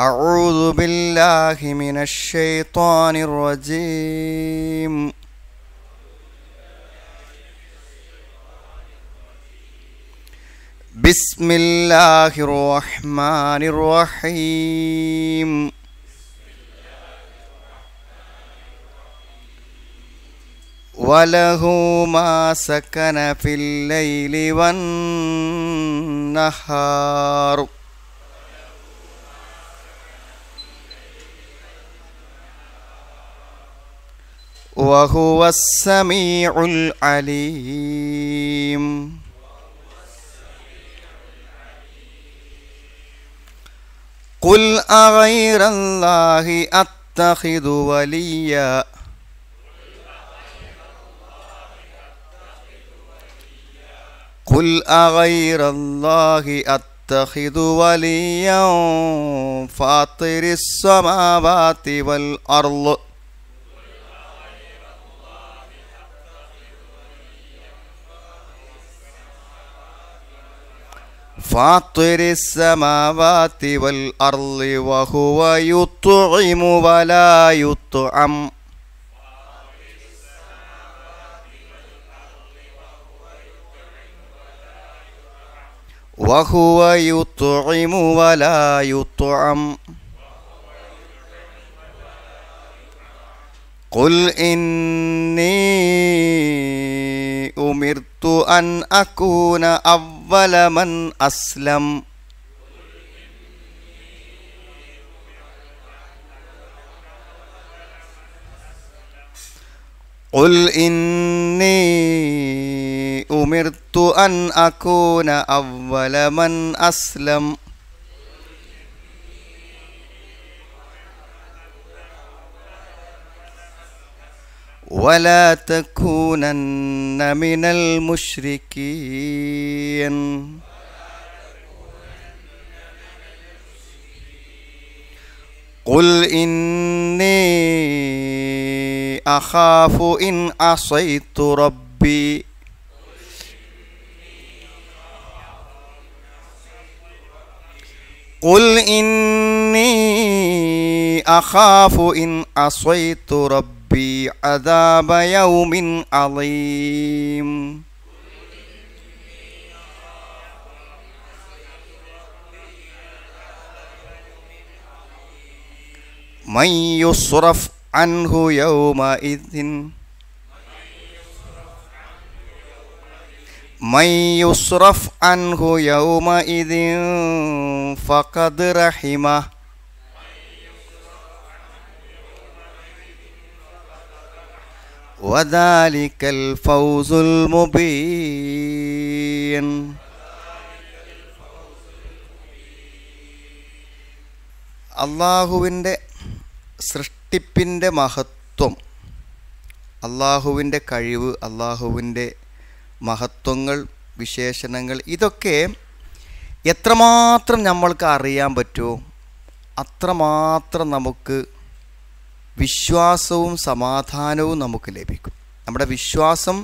أعوذ بالله من الشيطان الرجيم بسم الله الرحمن الرحيم وله ما سكن في الليل والنهار وهو السميع العليم قل أغير الله أتخذ وليا قل أغير الله أتخذ وليا فاطر السماوات والأرض فاطر السماوات والأرض وهو يطعم ولا يطعم وهو يطعم ولا يطعم, وهو يطعم ولا يطعم Qul inni umirtu an akuna awwala man aslam Qul inni umirtu an akuna awwala man aslam ولا تكونن من المشركين قل إني أخاف إن عصيت ربي قل إني أخاف إن عصيت ربي ربي عذاب يوم عظيم من يصرف عنه يومئذ من يصرف عنه يومئذ فقد رحمه وذلك الفوز المبين അള്ളാഹുവിൻ്റെ സൃഷ്ടിപ്പിൻ്റെ മഹത്വം അള്ളാഹുവിൻ്റെ കഴിവ് അള്ളാഹുവിൻ്റെ മഹത്വങ്ങൾ വിശേഷണങ്ങൾ ഇതൊക്കെ എത്രമാത്രം നമ്മൾക്ക് അറിയാൻ പറ്റുമോ അത്രമാത്രം നമുക്ക് വിശ്വാസവും സമാധാനവും നമുക്ക് ലഭിക്കും നമ്മുടെ വിശ്വാസം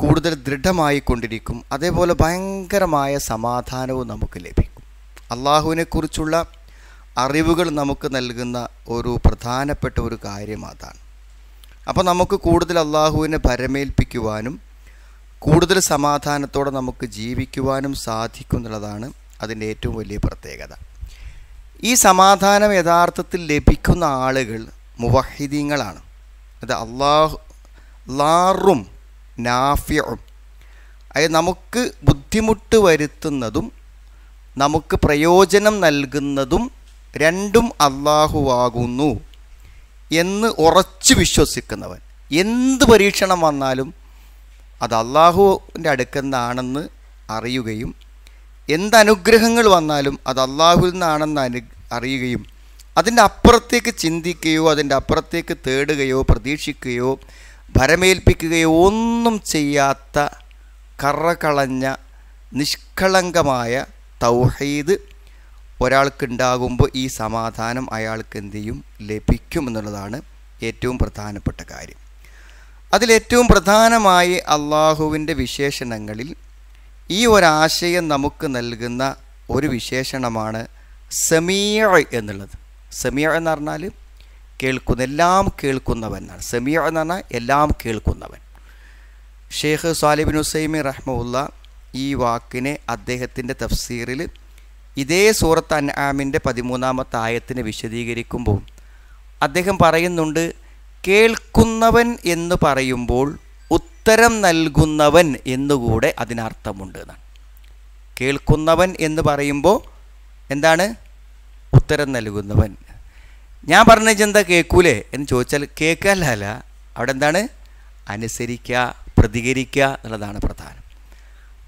കൂടുതൽ ദൃഢമായി കൊണ്ടിരിക്കും അതേപോലെ ഭയങ്കരമായ സമാധാനവും നമുക്ക് ലഭിക്കും അള്ളാഹുവിനെക്കുറിച്ചുള്ള അറിവുകൾ നമുക്ക് നൽകുന്ന ഒരു പ്രധാനപ്പെട്ട ഒരു കാര്യം അതാണ് അപ്പോൾ നമുക്ക് കൂടുതൽ അള്ളാഹുവിനെ പരമേൽപ്പിക്കുവാനും കൂടുതൽ സമാധാനത്തോടെ നമുക്ക് ജീവിക്കുവാനും സാധിക്കും എന്നുള്ളതാണ് അതിൻ്റെ ഏറ്റവും വലിയ പ്രത്യേകത ഈ സമാധാനം യഥാർത്ഥത്തിൽ ലഭിക്കുന്ന ആളുകൾ മുവഹിദീങ്ങളാണ് അത് അള്ളാഹു ലാറും നാഫ്യവും അതായത് നമുക്ക് ബുദ്ധിമുട്ട് വരുത്തുന്നതും നമുക്ക് പ്രയോജനം നൽകുന്നതും രണ്ടും അള്ളാഹുവാകുന്നു എന്ന് ഉറച്ചു വിശ്വസിക്കുന്നവൻ എന്ത് പരീക്ഷണം വന്നാലും അത് അള്ളാഹുവിൻ്റെ അടുക്കുന്നാണെന്ന് അറിയുകയും എന്തനുഗ്രഹങ്ങൾ വന്നാലും അത് അള്ളാഹുവിൽ നിന്നാണെന്ന് അനു അറിയുകയും അതിൻ്റെ അപ്പുറത്തേക്ക് ചിന്തിക്കുകയോ അതിൻ്റെ അപ്പുറത്തേക്ക് തേടുകയോ പ്രതീക്ഷിക്കുകയോ ഭരമേൽപ്പിക്കുകയോ ഒന്നും ചെയ്യാത്ത കറകളഞ്ഞ നിഷ്കളങ്കമായ തൗഹീദ് ഒരാൾക്കുണ്ടാകുമ്പോൾ ഈ സമാധാനം അയാൾക്ക് എന്ത് ചെയ്യും ലഭിക്കും എന്നുള്ളതാണ് ഏറ്റവും പ്രധാനപ്പെട്ട കാര്യം അതിലേറ്റവും പ്രധാനമായി അള്ളാഹുവിൻ്റെ വിശേഷണങ്ങളിൽ ഈ ഒരാശയം നമുക്ക് നൽകുന്ന ഒരു വിശേഷണമാണ് സെമിയ എന്നുള്ളത് സെമിയ എന്ന് പറഞ്ഞാൽ കേൾക്കുന്ന എല്ലാം കേൾക്കുന്നവൻ എന്നാണ് സെമിയ എന്ന് പറഞ്ഞാൽ എല്ലാം കേൾക്കുന്നവൻ ഷെയ്ഖ് സാലിബിൻ ഹുസൈമി റഹ്മുല്ല ഈ വാക്കിനെ അദ്ദേഹത്തിൻ്റെ തഫ്സീറിൽ ഇതേ സൂറത്ത് അൻആാമിൻ്റെ പതിമൂന്നാമത്തെ ആയത്തിനെ വിശദീകരിക്കുമ്പോൾ അദ്ദേഹം പറയുന്നുണ്ട് കേൾക്കുന്നവൻ എന്ന് പറയുമ്പോൾ ഉത്തരം നൽകുന്നവൻ എന്നുകൂടെ അതിനർത്ഥമുണ്ട് എന്നാണ് കേൾക്കുന്നവൻ എന്ന് പറയുമ്പോൾ എന്താണ് ഉത്തരം നൽകുന്നവൻ ഞാൻ പറഞ്ഞ എന്താ കേൾക്കൂലേ എന്ന് ചോദിച്ചാൽ കേൾക്കല്ല അവിടെ എന്താണ് അനുസരിക്കുക പ്രതികരിക്കുക എന്നുള്ളതാണ് പ്രധാനം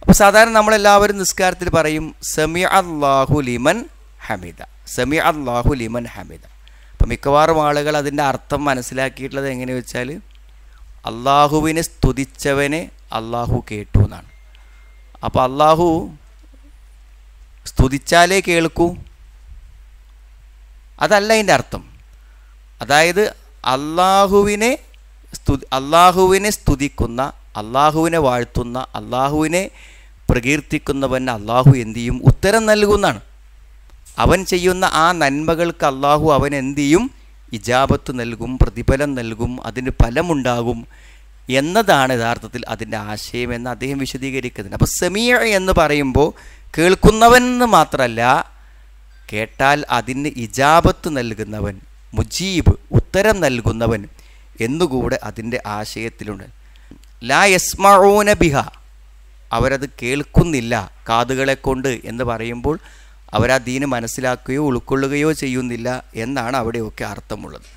അപ്പോൾ സാധാരണ നമ്മളെല്ലാവരും നിസ്കാരത്തിൽ പറയും സമി അള്ളാഹു ലിമൻ ഹമീദ സമി അള്ളാഹു ലിമൻ ഹമീദ അപ്പം മിക്കവാറും ആളുകൾ അതിൻ്റെ അർത്ഥം മനസ്സിലാക്കിയിട്ടുള്ളത് എങ്ങനെ വെച്ചാൽ അള്ളാഹുവിനെ സ്തുതിച്ചവനെ അള്ളാഹു കേട്ടു എന്നാണ് അപ്പോൾ അള്ളാഹു സ്തുതിച്ചാലേ കേൾക്കൂ അതല്ല അതിൻ്റെ അർത്ഥം അതായത് അള്ളാഹുവിനെ സ്തുതി അള്ളാഹുവിനെ സ്തുതിക്കുന്ന അള്ളാഹുവിനെ വാഴ്ത്തുന്ന അള്ളാഹുവിനെ പ്രകീർത്തിക്കുന്നവൻ അള്ളാഹു എന്ത് ചെയ്യും ഉത്തരം നൽകുന്നതാണ് അവൻ ചെയ്യുന്ന ആ നന്മകൾക്ക് അള്ളാഹു അവൻ എന്ത് ചെയ്യും ഇജാബത്ത് നൽകും പ്രതിഫലം നൽകും അതിന് ഫലമുണ്ടാകും എന്നതാണ് യഥാർത്ഥത്തിൽ അതിൻ്റെ ആശയം എന്ന് അദ്ദേഹം വിശദീകരിക്കുന്നത് അപ്പോൾ സെമിയ എന്ന് പറയുമ്പോൾ കേൾക്കുന്നവൻ എന്ന് മാത്രമല്ല കേട്ടാൽ അതിന് ഇജാബത്ത് നൽകുന്നവൻ മുജീബ് ഉത്തരം നൽകുന്നവൻ എന്നുകൂടെ അതിൻ്റെ ആശയത്തിലുണ്ട് ലാ യസ്മഊന ബിഹ അവരത് കേൾക്കുന്നില്ല കാതുകളെ കൊണ്ട് എന്ന് പറയുമ്പോൾ അവരാ ദീന് മനസ്സിലാക്കുകയോ ഉൾക്കൊള്ളുകയോ ചെയ്യുന്നില്ല എന്നാണ് അവിടെയൊക്കെ അർത്ഥമുള്ളത്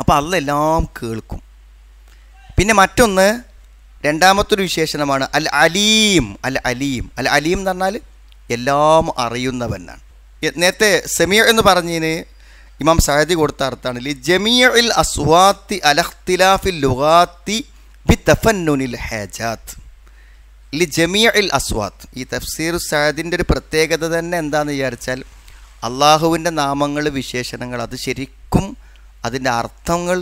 അപ്പോൾ അതെല്ലാം കേൾക്കും പിന്നെ മറ്റൊന്ന് രണ്ടാമത്തൊരു വിശേഷണമാണ് അൽ അലീം അൽ അലീം അൽ അലീം എന്ന് പറഞ്ഞാൽ എല്ലാം അറിയുന്നവനാണ് നേരത്തെ സെമിയ എന്ന് പറഞ്ഞതിന് ഇമാം സഹദി കൊടുത്ത അർത്ഥമാണ് ലി ജമിയൽ അസ്വാത്തി അലഖ്തിലാഫിൽ ലുഗാത്തി ബി തഫന്നുനിൽ ഹേജാത്ത് ലി ജമിയ ഇൽ അസ്വാത്ത് ഈ തഫ്സീർ സഹദിൻ്റെ ഒരു പ്രത്യേകത തന്നെ എന്താണെന്ന് വിചാരിച്ചാൽ അള്ളാഹുവിൻ്റെ നാമങ്ങൾ വിശേഷണങ്ങൾ അത് ശരിക്കും അതിൻ്റെ അർത്ഥങ്ങൾ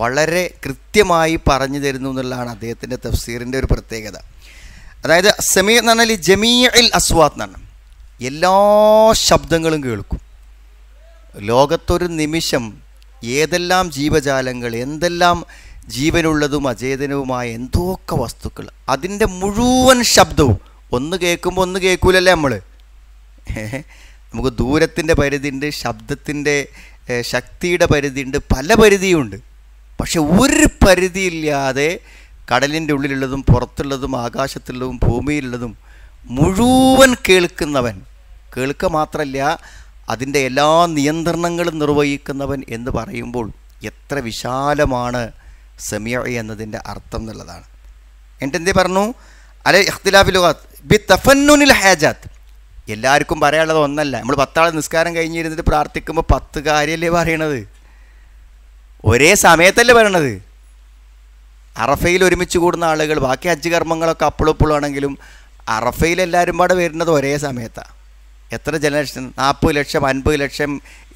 വളരെ കൃത്യമായി പറഞ്ഞു തരുന്നു എന്നുള്ളതാണ് അദ്ദേഹത്തിൻ്റെ തഫ്സീറിൻ്റെ ഒരു പ്രത്യേകത അതായത് സെമീ എന്ന് പറഞ്ഞാൽ അൽ അസ്വാത്ത് എന്നാണ് എല്ലാ ശബ്ദങ്ങളും കേൾക്കും ലോകത്തൊരു നിമിഷം ഏതെല്ലാം ജീവജാലങ്ങൾ എന്തെല്ലാം ജീവനുള്ളതും അചേതനവുമായ എന്തൊക്കെ വസ്തുക്കൾ അതിൻ്റെ മുഴുവൻ ശബ്ദവും ഒന്ന് കേൾക്കുമ്പോൾ ഒന്ന് കേൾക്കൂലല്ലേ നമ്മൾ നമുക്ക് ദൂരത്തിൻ്റെ പരിധിയുണ്ട് ശബ്ദത്തിൻ്റെ ശക്തിയുടെ പരിധിയുണ്ട് പല പരിധിയുണ്ട് പക്ഷെ ഒരു പരിധിയില്ലാതെ കടലിൻ്റെ ഉള്ളിലുള്ളതും പുറത്തുള്ളതും ആകാശത്തുള്ളതും ഭൂമിയിലുള്ളതും മുഴുവൻ കേൾക്കുന്നവൻ കേൾക്കുക മാത്രമല്ല അതിൻ്റെ എല്ലാ നിയന്ത്രണങ്ങളും നിർവഹിക്കുന്നവൻ എന്ന് പറയുമ്പോൾ എത്ര വിശാലമാണ് സെമിയ എന്നതിൻ്റെ അർത്ഥം എന്നുള്ളതാണ് എന്നിട്ട് എന്തേ പറഞ്ഞു അല്ലെ അഖ്തിലാഫി ലുഹാത്ത് ബി തഫന്നുനിൽ ഹാജാത്ത് എല്ലാവർക്കും പറയാനുള്ളത് ഒന്നല്ല നമ്മൾ പത്താളെ നിസ്കാരം കഴിഞ്ഞിരുന്നിട്ട് പ്രാർത്ഥിക്കുമ്പോൾ പത്ത് കാര്യമല്ലേ പറയണത് ഒരേ സമയത്തല്ലേ പറയണത് അറഫയിൽ ഒരുമിച്ച് കൂടുന്ന ആളുകൾ ബാക്കി അജ്ജ് കർമ്മങ്ങളൊക്കെ അപ്പോഴപ്പോഴാണെങ്കിലും അറഫയിൽ എല്ലാവരും പാടെ വരുന്നത് ഒരേ സമയത്താണ് എത്ര ജനലക്ഷം നാൽപ്പത് ലക്ഷം അൻപത് ലക്ഷം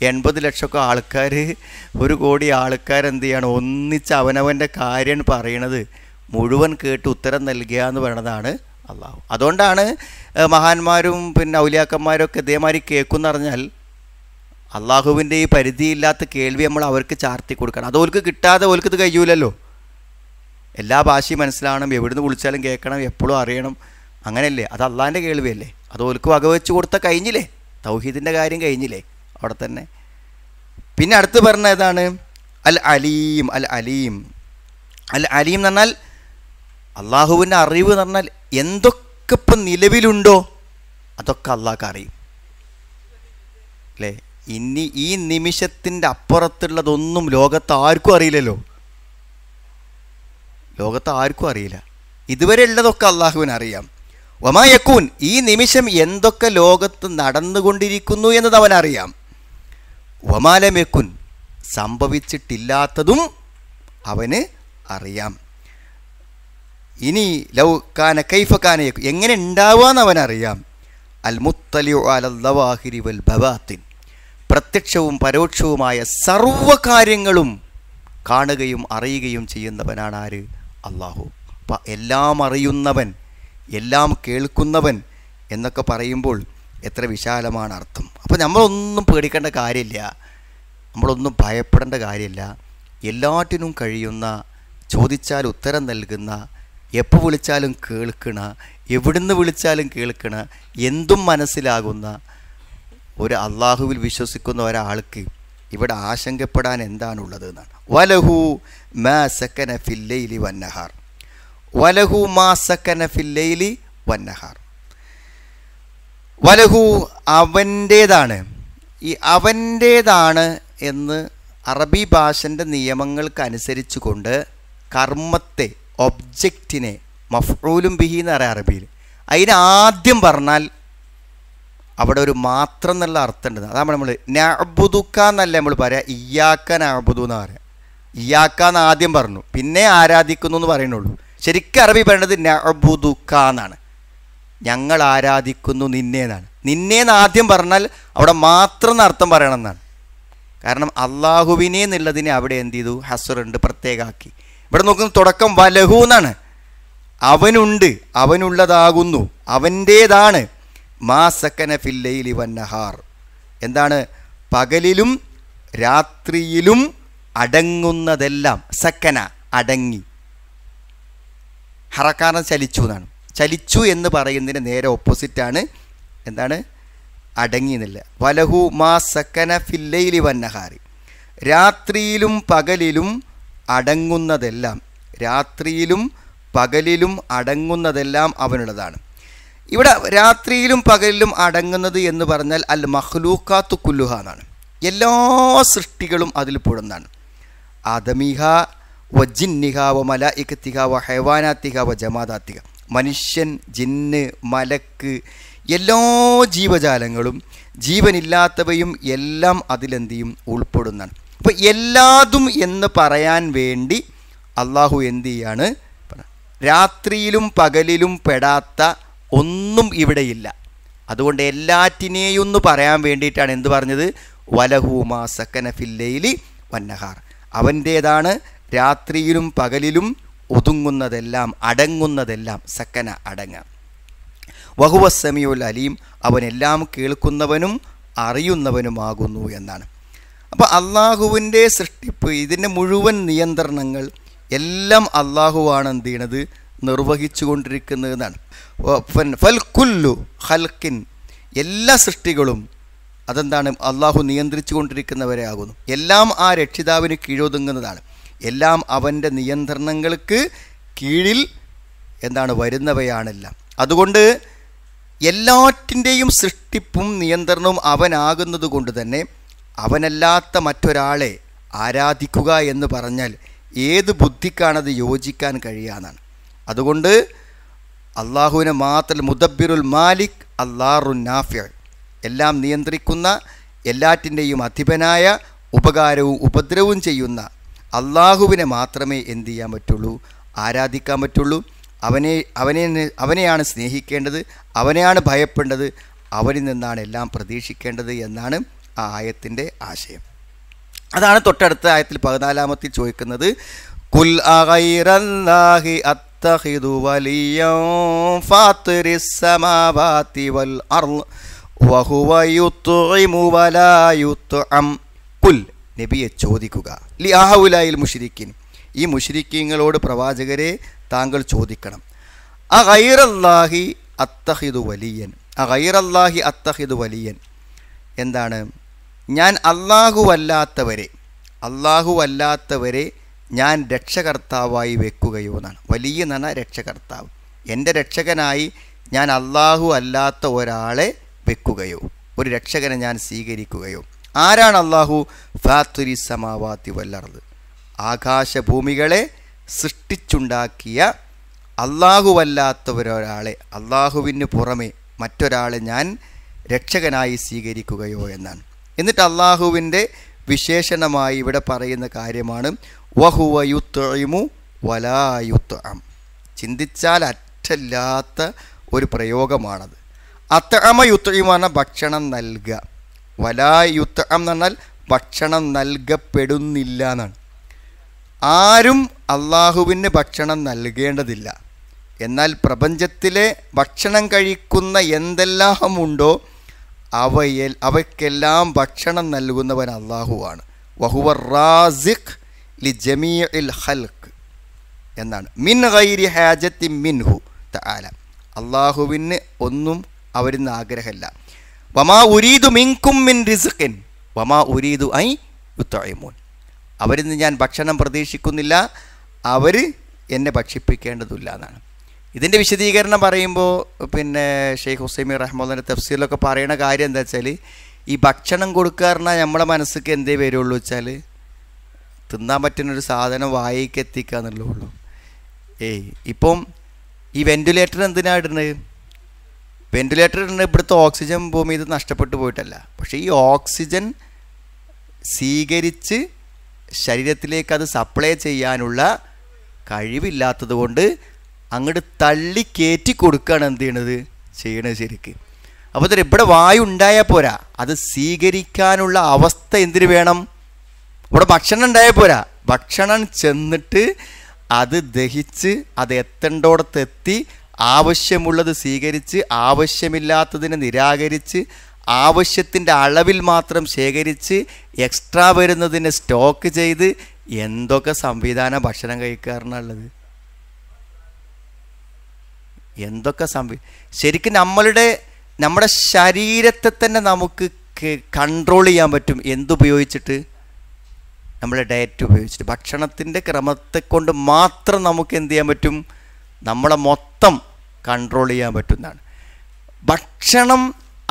എൺപത് ലക്ഷമൊക്കെ ആൾക്കാർ ഒരു കോടി എന്ത് ചെയ്യണം ഒന്നിച്ച് അവനവൻ്റെ കാര്യം പറയണത് മുഴുവൻ കേട്ട് ഉത്തരം നൽകുക എന്ന് പറയുന്നതാണ് അള്ളാഹു അതുകൊണ്ടാണ് മഹാന്മാരും പിന്നെ ഔലിയാക്കന്മാരും ഒക്കെ ഇതേമാതിരി കേൾക്കും പറഞ്ഞാൽ അള്ളാഹുവിൻ്റെ ഈ പരിധിയില്ലാത്ത കേൾവി നമ്മൾ അവർക്ക് ചാർത്തി കൊടുക്കണം അത് ഓൽക്ക് കിട്ടാതെ ഓൽക്കത് കഴിയൂലല്ലോ എല്ലാ ഭാഷയും മനസ്സിലാവണം എവിടുന്ന് വിളിച്ചാലും കേൾക്കണം എപ്പോഴും അറിയണം അങ്ങനെയല്ലേ അത് അള്ളാൻ്റെ കേൾവിയല്ലേ അത് ഓൽക്ക് വകവെച്ച് കൊടുത്ത കഴിഞ്ഞില്ലേ തൗഹീദിൻ്റെ കാര്യം കഴിഞ്ഞില്ലേ അവിടെ തന്നെ പിന്നെ അടുത്ത് പറഞ്ഞ ഏതാണ് അൽ അലീം അൽ അലീം അൽ അലീം എന്ന് പറഞ്ഞാൽ അള്ളാഹുവിൻ്റെ അറിവ് എന്ന് പറഞ്ഞാൽ എന്തൊക്കെ ഇപ്പം നിലവിലുണ്ടോ അതൊക്കെ അള്ളാഹ് അറിയും അല്ലേ ഇനി ഈ നിമിഷത്തിൻ്റെ അപ്പുറത്തുള്ളതൊന്നും ലോകത്ത് ആർക്കും അറിയില്ലല്ലോ ലോകത്ത് ആർക്കും അറിയില്ല ഇതുവരെ ഉള്ളതൊക്കെ അള്ളാഹുവിന് അറിയാം ഒമായക്കൂൻ ഈ നിമിഷം എന്തൊക്കെ ലോകത്ത് നടന്നുകൊണ്ടിരിക്കുന്നു എന്നത് അവൻ അറിയാം ഒമാലമെക്കുൻ സംഭവിച്ചിട്ടില്ലാത്തതും അവന് അറിയാം ഇനി ലൗ കാന കൈഫ കാനയേക്കും എങ്ങനെ അവൻ അവനറിയാം അൽ മുത്തലിയോ വൽ ബവാത്തിൻ പ്രത്യക്ഷവും പരോക്ഷവുമായ സർവ്വ കാര്യങ്ങളും കാണുകയും അറിയുകയും ചെയ്യുന്നവനാണ് ആര് അള്ളാഹു അപ്പം എല്ലാം അറിയുന്നവൻ എല്ലാം കേൾക്കുന്നവൻ എന്നൊക്കെ പറയുമ്പോൾ എത്ര വിശാലമാണ് അർത്ഥം അപ്പോൾ നമ്മളൊന്നും പേടിക്കേണ്ട കാര്യമില്ല നമ്മളൊന്നും ഭയപ്പെടേണ്ട കാര്യമില്ല എല്ലാറ്റിനും കഴിയുന്ന ചോദിച്ചാൽ ഉത്തരം നൽകുന്ന എപ്പോൾ വിളിച്ചാലും കേൾക്കണ എവിടുന്ന് വിളിച്ചാലും കേൾക്കണ എന്തും മനസ്സിലാകുന്ന ഒരു അള്ളാഹുവിൽ വിശ്വസിക്കുന്ന ഒരാൾക്ക് ഇവിടെ ആശങ്കപ്പെടാൻ എന്താണുള്ളത് എന്നാണ് വലഹു മാ സക്കന ഫില്ലയിലി വന്നഹാർ വലഹു മാ സക്കന ഫില്ലയിലി വന്നഹാർ വലഹു അവൻ്റേതാണ് ഈ അവൻ്റേതാണ് എന്ന് അറബി ഭാഷൻ്റെ നിയമങ്ങൾക്കനുസരിച്ച് കൊണ്ട് കർമ്മത്തെ ഒബ്ജക്റ്റിനെ മഫ്റൂലും ബിഹി എന്ന് പറയാം അറബിയിൽ അതിനാദ്യം പറഞ്ഞാൽ അവിടെ ഒരു മാത്രം എന്നുള്ള അർത്ഥമുണ്ട് അതാണ് നമ്മൾ നബുദുക്ക എന്നല്ല നമ്മൾ പറയാം ഇയാക്ക നബുദു എന്ന് പറയാം ഇയാക്ക എന്ന് ആദ്യം പറഞ്ഞു പിന്നെ ആരാധിക്കുന്നു എന്ന് പറയുന്നുള്ളൂ ശരിക്കും അറബി പറയണത് നബുദുക്ക എന്നാണ് ഞങ്ങൾ ആരാധിക്കുന്നു നിന്നെ എന്നാണ് നിന്നെ എന്ന് ആദ്യം പറഞ്ഞാൽ അവിടെ മാത്രം അർത്ഥം പറയണമെന്നാണ് കാരണം അള്ളാഹുവിനെ എന്നുള്ളതിനെ അവിടെ എന്ത് ചെയ്തു ഹസറുണ്ട് പ്രത്യേകമാക്കി ഇവിടെ നോക്കുന്ന തുടക്കം വലഹു എന്നാണ് അവനുണ്ട് അവനുള്ളതാകുന്നു അവൻ്റേതാണ് മാ സക്കന ഫില്ലയിലി വന്നഹാർ എന്താണ് പകലിലും രാത്രിയിലും അടങ്ങുന്നതെല്ലാം സക്കന അടങ്ങി ഹറക്കാരൻ ചലിച്ചു എന്നാണ് ചലിച്ചു എന്ന് പറയുന്നതിന് നേരെ ഓപ്പോസിറ്റാണ് എന്താണ് അടങ്ങി എന്നില്ല വലഹു മാ സക്കന ഫില്ലയിലി വന്നഹാർ രാത്രിയിലും പകലിലും അടങ്ങുന്നതെല്ലാം രാത്രിയിലും പകലിലും അടങ്ങുന്നതെല്ലാം അവനുള്ളതാണ് ഇവിടെ രാത്രിയിലും പകലിലും അടങ്ങുന്നത് എന്ന് പറഞ്ഞാൽ അൽ മഹ്ലൂക്കാത്തു കുല്ലുഹ എന്നാണ് എല്ലാ സൃഷ്ടികളും അതിൽ പെടുന്നതാണ് ആദമിഹ വ ജിന്നിഹ വ മല ഇക്കത്തിഹ വ ഹൈവാനാത്തിഹ വ ജമാതാത്തിഹ മനുഷ്യൻ ജിന്ന് മലക്ക് എല്ലാ ജീവജാലങ്ങളും ജീവനില്ലാത്തവയും എല്ലാം അതിലെന്ത് ചെയ്യും ഉൾപ്പെടുന്നതാണ് അപ്പോൾ എല്ലാതും എന്ന് പറയാൻ വേണ്ടി അള്ളാഹു എന്ത് ചെയ്യാണ് രാത്രിയിലും പകലിലും പെടാത്ത ഒന്നും ഇവിടെയില്ല അതുകൊണ്ട് എല്ലാറ്റിനെയും ഒന്ന് പറയാൻ വേണ്ടിയിട്ടാണ് എന്ത് പറഞ്ഞത് വലഹൂമാ സക്കനഫില്ലയിലി വന്നഹാർ അവൻ്റേതാണ് രാത്രിയിലും പകലിലും ഒതുങ്ങുന്നതെല്ലാം അടങ്ങുന്നതെല്ലാം സക്കന അടങ്ങ വഹുവസമിയുൽ അലീം അവനെല്ലാം കേൾക്കുന്നവനും അറിയുന്നവനുമാകുന്നു എന്നാണ് അപ്പോൾ അള്ളാഹുവിൻ്റെ സൃഷ്ടിപ്പ് ഇതിൻ്റെ മുഴുവൻ നിയന്ത്രണങ്ങൾ എല്ലാം അള്ളാഹുവാണ് എന്ത് ചെയ്യണത് നിർവഹിച്ചു കൊണ്ടിരിക്കുന്നതെന്നാണ് ഫൽ ഹൽക്കിൻ എല്ലാ സൃഷ്ടികളും അതെന്താണ് അള്ളാഹു നിയന്ത്രിച്ചു കൊണ്ടിരിക്കുന്നവരെ ആകുന്നു എല്ലാം ആ രക്ഷിതാവിന് കീഴൊതുങ്ങുന്നതാണ് എല്ലാം അവൻ്റെ നിയന്ത്രണങ്ങൾക്ക് കീഴിൽ എന്താണ് വരുന്നവയാണെല്ലാം അതുകൊണ്ട് എല്ലാറ്റിൻ്റെയും സൃഷ്ടിപ്പും നിയന്ത്രണവും അവനാകുന്നത് കൊണ്ട് തന്നെ അവനല്ലാത്ത മറ്റൊരാളെ ആരാധിക്കുക എന്ന് പറഞ്ഞാൽ ഏത് ബുദ്ധിക്കാണത് യോജിക്കാൻ കഴിയാന്നാണ് അതുകൊണ്ട് അള്ളാഹുവിനെ മാത്രം മുദബിറുൽ മാലിക് അള്ളാറു നാഫിർ എല്ലാം നിയന്ത്രിക്കുന്ന എല്ലാറ്റിൻ്റെയും അധിപനായ ഉപകാരവും ഉപദ്രവവും ചെയ്യുന്ന അള്ളാഹുവിനെ മാത്രമേ എന്തു ചെയ്യാൻ പറ്റുള്ളൂ ആരാധിക്കാൻ പറ്റുള്ളൂ അവനെ അവനെ അവനെയാണ് സ്നേഹിക്കേണ്ടത് അവനെയാണ് ഭയപ്പെടേണ്ടത് അവനിൽ നിന്നാണ് എല്ലാം പ്രതീക്ഷിക്കേണ്ടത് എന്നാണ് ആ ആയത്തിൻ്റെ ആശയം അതാണ് തൊട്ടടുത്ത ആയത്തിൽ പതിനാലാമത്തിൽ ചോദിക്കുന്നത് കുൽ അഹൈറല്ലാഹി يتخذ وليا فاطر السماوات والأرض വഹുവ യുത്തുഇമു വലാ യുത്തുഅം കുൽ നബിയെ ചോദിക്കുക ലി ആഹുലായിൽ മുഷിരിക്കിൻ ഈ മുഷിരിക്കിങ്ങളോട് പ്രവാചകരെ താങ്കൾ ചോദിക്കണം അ ഖൈറല്ലാഹി അത്തഹിദു വലിയൻ അ ഖൈറല്ലാഹി അത്തഹിദു വലിയൻ എന്താണ് ഞാൻ അള്ളാഹുവല്ലാത്തവരെ അല്ലാത്തവരെ ഞാൻ രക്ഷകർത്താവായി വെക്കുകയോ എന്നാണ് വലിയ നന രക്ഷകർത്താവ് എൻ്റെ രക്ഷകനായി ഞാൻ അള്ളാഹു അല്ലാത്ത ഒരാളെ വെക്കുകയോ ഒരു രക്ഷകനെ ഞാൻ സ്വീകരിക്കുകയോ ആരാണ് അള്ളാഹു ഫാത്തുരി സമാവാത്തി വല്ലറത് ആകാശഭൂമികളെ സൃഷ്ടിച്ചുണ്ടാക്കിയ അള്ളാഹുവല്ലാത്തവരൊരാളെ അള്ളാഹുവിന് പുറമെ മറ്റൊരാളെ ഞാൻ രക്ഷകനായി സ്വീകരിക്കുകയോ എന്നാണ് എന്നിട്ട് അള്ളാഹുവിൻ്റെ വിശേഷണമായി ഇവിടെ പറയുന്ന കാര്യമാണ് വഹുവയുത്തഴിമു വലായുത്ത് അം ചിന്തിച്ചാൽ അറ്റല്ലാത്ത ഒരു പ്രയോഗമാണത് അത്തമ യുത്തഴിമു പറഞ്ഞാൽ ഭക്ഷണം നൽകുക വലായുത്ത് അം എന്ന് പറഞ്ഞാൽ ഭക്ഷണം നൽകപ്പെടുന്നില്ല എന്നാണ് ആരും അള്ളാഹുവിന് ഭക്ഷണം നൽകേണ്ടതില്ല എന്നാൽ പ്രപഞ്ചത്തിലെ ഭക്ഷണം കഴിക്കുന്ന എന്തെല്ലാം ഉണ്ടോ അവയിൽ അവയ്ക്കെല്ലാം ഭക്ഷണം നൽകുന്നവൻ അള്ളാഹുവാണ് വഹുവർ റാസിഖ് ലി എന്നാണ് മിൻ ഗൈരി ഹാജത്തി മിൻഹു തആല അള്ളാഹുവിന് ഒന്നും നിന്ന് ആഗ്രഹമില്ല വമാ ഉരീദു മിൻകും മിൻ റിസുഖിൻ വമാ ഉരീദു ഐ അവരിൽ നിന്ന് ഞാൻ ഭക്ഷണം പ്രതീക്ഷിക്കുന്നില്ല അവർ എന്നെ ഭക്ഷിപ്പിക്കേണ്ടതില്ല എന്നാണ് ഇതിൻ്റെ വിശദീകരണം പറയുമ്പോൾ പിന്നെ ഷെയ്ഖ് ഹുസൈമി റഹ്മോദിൻ്റെ തഫ്സീലൊക്കെ പറയുന്ന കാര്യം എന്താ വെച്ചാൽ ഈ ഭക്ഷണം കൊടുക്കാറിനാൽ നമ്മുടെ മനസ്സിലേക്ക് എന്തേ വരുള്ളൂ വെച്ചാൽ തിന്നാൻ പറ്റുന്നൊരു സാധനം വായിക്ക് എത്തിക്കുക എന്നുള്ളൂ ഉള്ളൂ ഏയ് ഇപ്പം ഈ വെൻറ്റിലേറ്റർ എന്തിനാണ് ഇടുന്നത് വെൻറ്റിലേറ്റർ ഇടുന്നത് ഇവിടുത്തെ ഓക്സിജൻ ഭൂമി ഇത് നഷ്ടപ്പെട്ടു പോയിട്ടല്ല പക്ഷേ ഈ ഓക്സിജൻ സ്വീകരിച്ച് ശരീരത്തിലേക്ക് അത് സപ്ലൈ ചെയ്യാനുള്ള കഴിവില്ലാത്തത് കൊണ്ട് അങ്ങോട്ട് തള്ളി കയറ്റി കൊടുക്കുകയാണ് എന്ത് ചെയ്യണത് ചെയ്യണത് ശരിക്ക് അപ്പോൾ ഇവിടെ വായു ഉണ്ടായാൽ പോരാ അത് സ്വീകരിക്കാനുള്ള അവസ്ഥ എന്തിനു വേണം ഇവിടെ ഭക്ഷണം ഉണ്ടായാൽ പോരാ ഭക്ഷണം ചെന്നിട്ട് അത് ദഹിച്ച് അത് എത്തേണ്ടോടത്തെത്തി ആവശ്യമുള്ളത് സ്വീകരിച്ച് ആവശ്യമില്ലാത്തതിനെ നിരാകരിച്ച് ആവശ്യത്തിൻ്റെ അളവിൽ മാത്രം ശേഖരിച്ച് എക്സ്ട്രാ വരുന്നതിനെ സ്റ്റോക്ക് ചെയ്ത് എന്തൊക്കെ സംവിധാന ഭക്ഷണം കഴിക്കാറുള്ളത് എന്തൊക്കെ സംവി ശരിക്കും നമ്മളുടെ നമ്മുടെ ശരീരത്തെ തന്നെ നമുക്ക് കൺട്രോൾ ചെയ്യാൻ പറ്റും എന്തുപയോഗിച്ചിട്ട് നമ്മുടെ ഡയറ്റ് ഉപയോഗിച്ചിട്ട് ഭക്ഷണത്തിൻ്റെ ക്രമത്തെ കൊണ്ട് മാത്രം നമുക്ക് എന്ത് ചെയ്യാൻ പറ്റും നമ്മളെ മൊത്തം കൺട്രോൾ ചെയ്യാൻ പറ്റുന്നതാണ് ഭക്ഷണം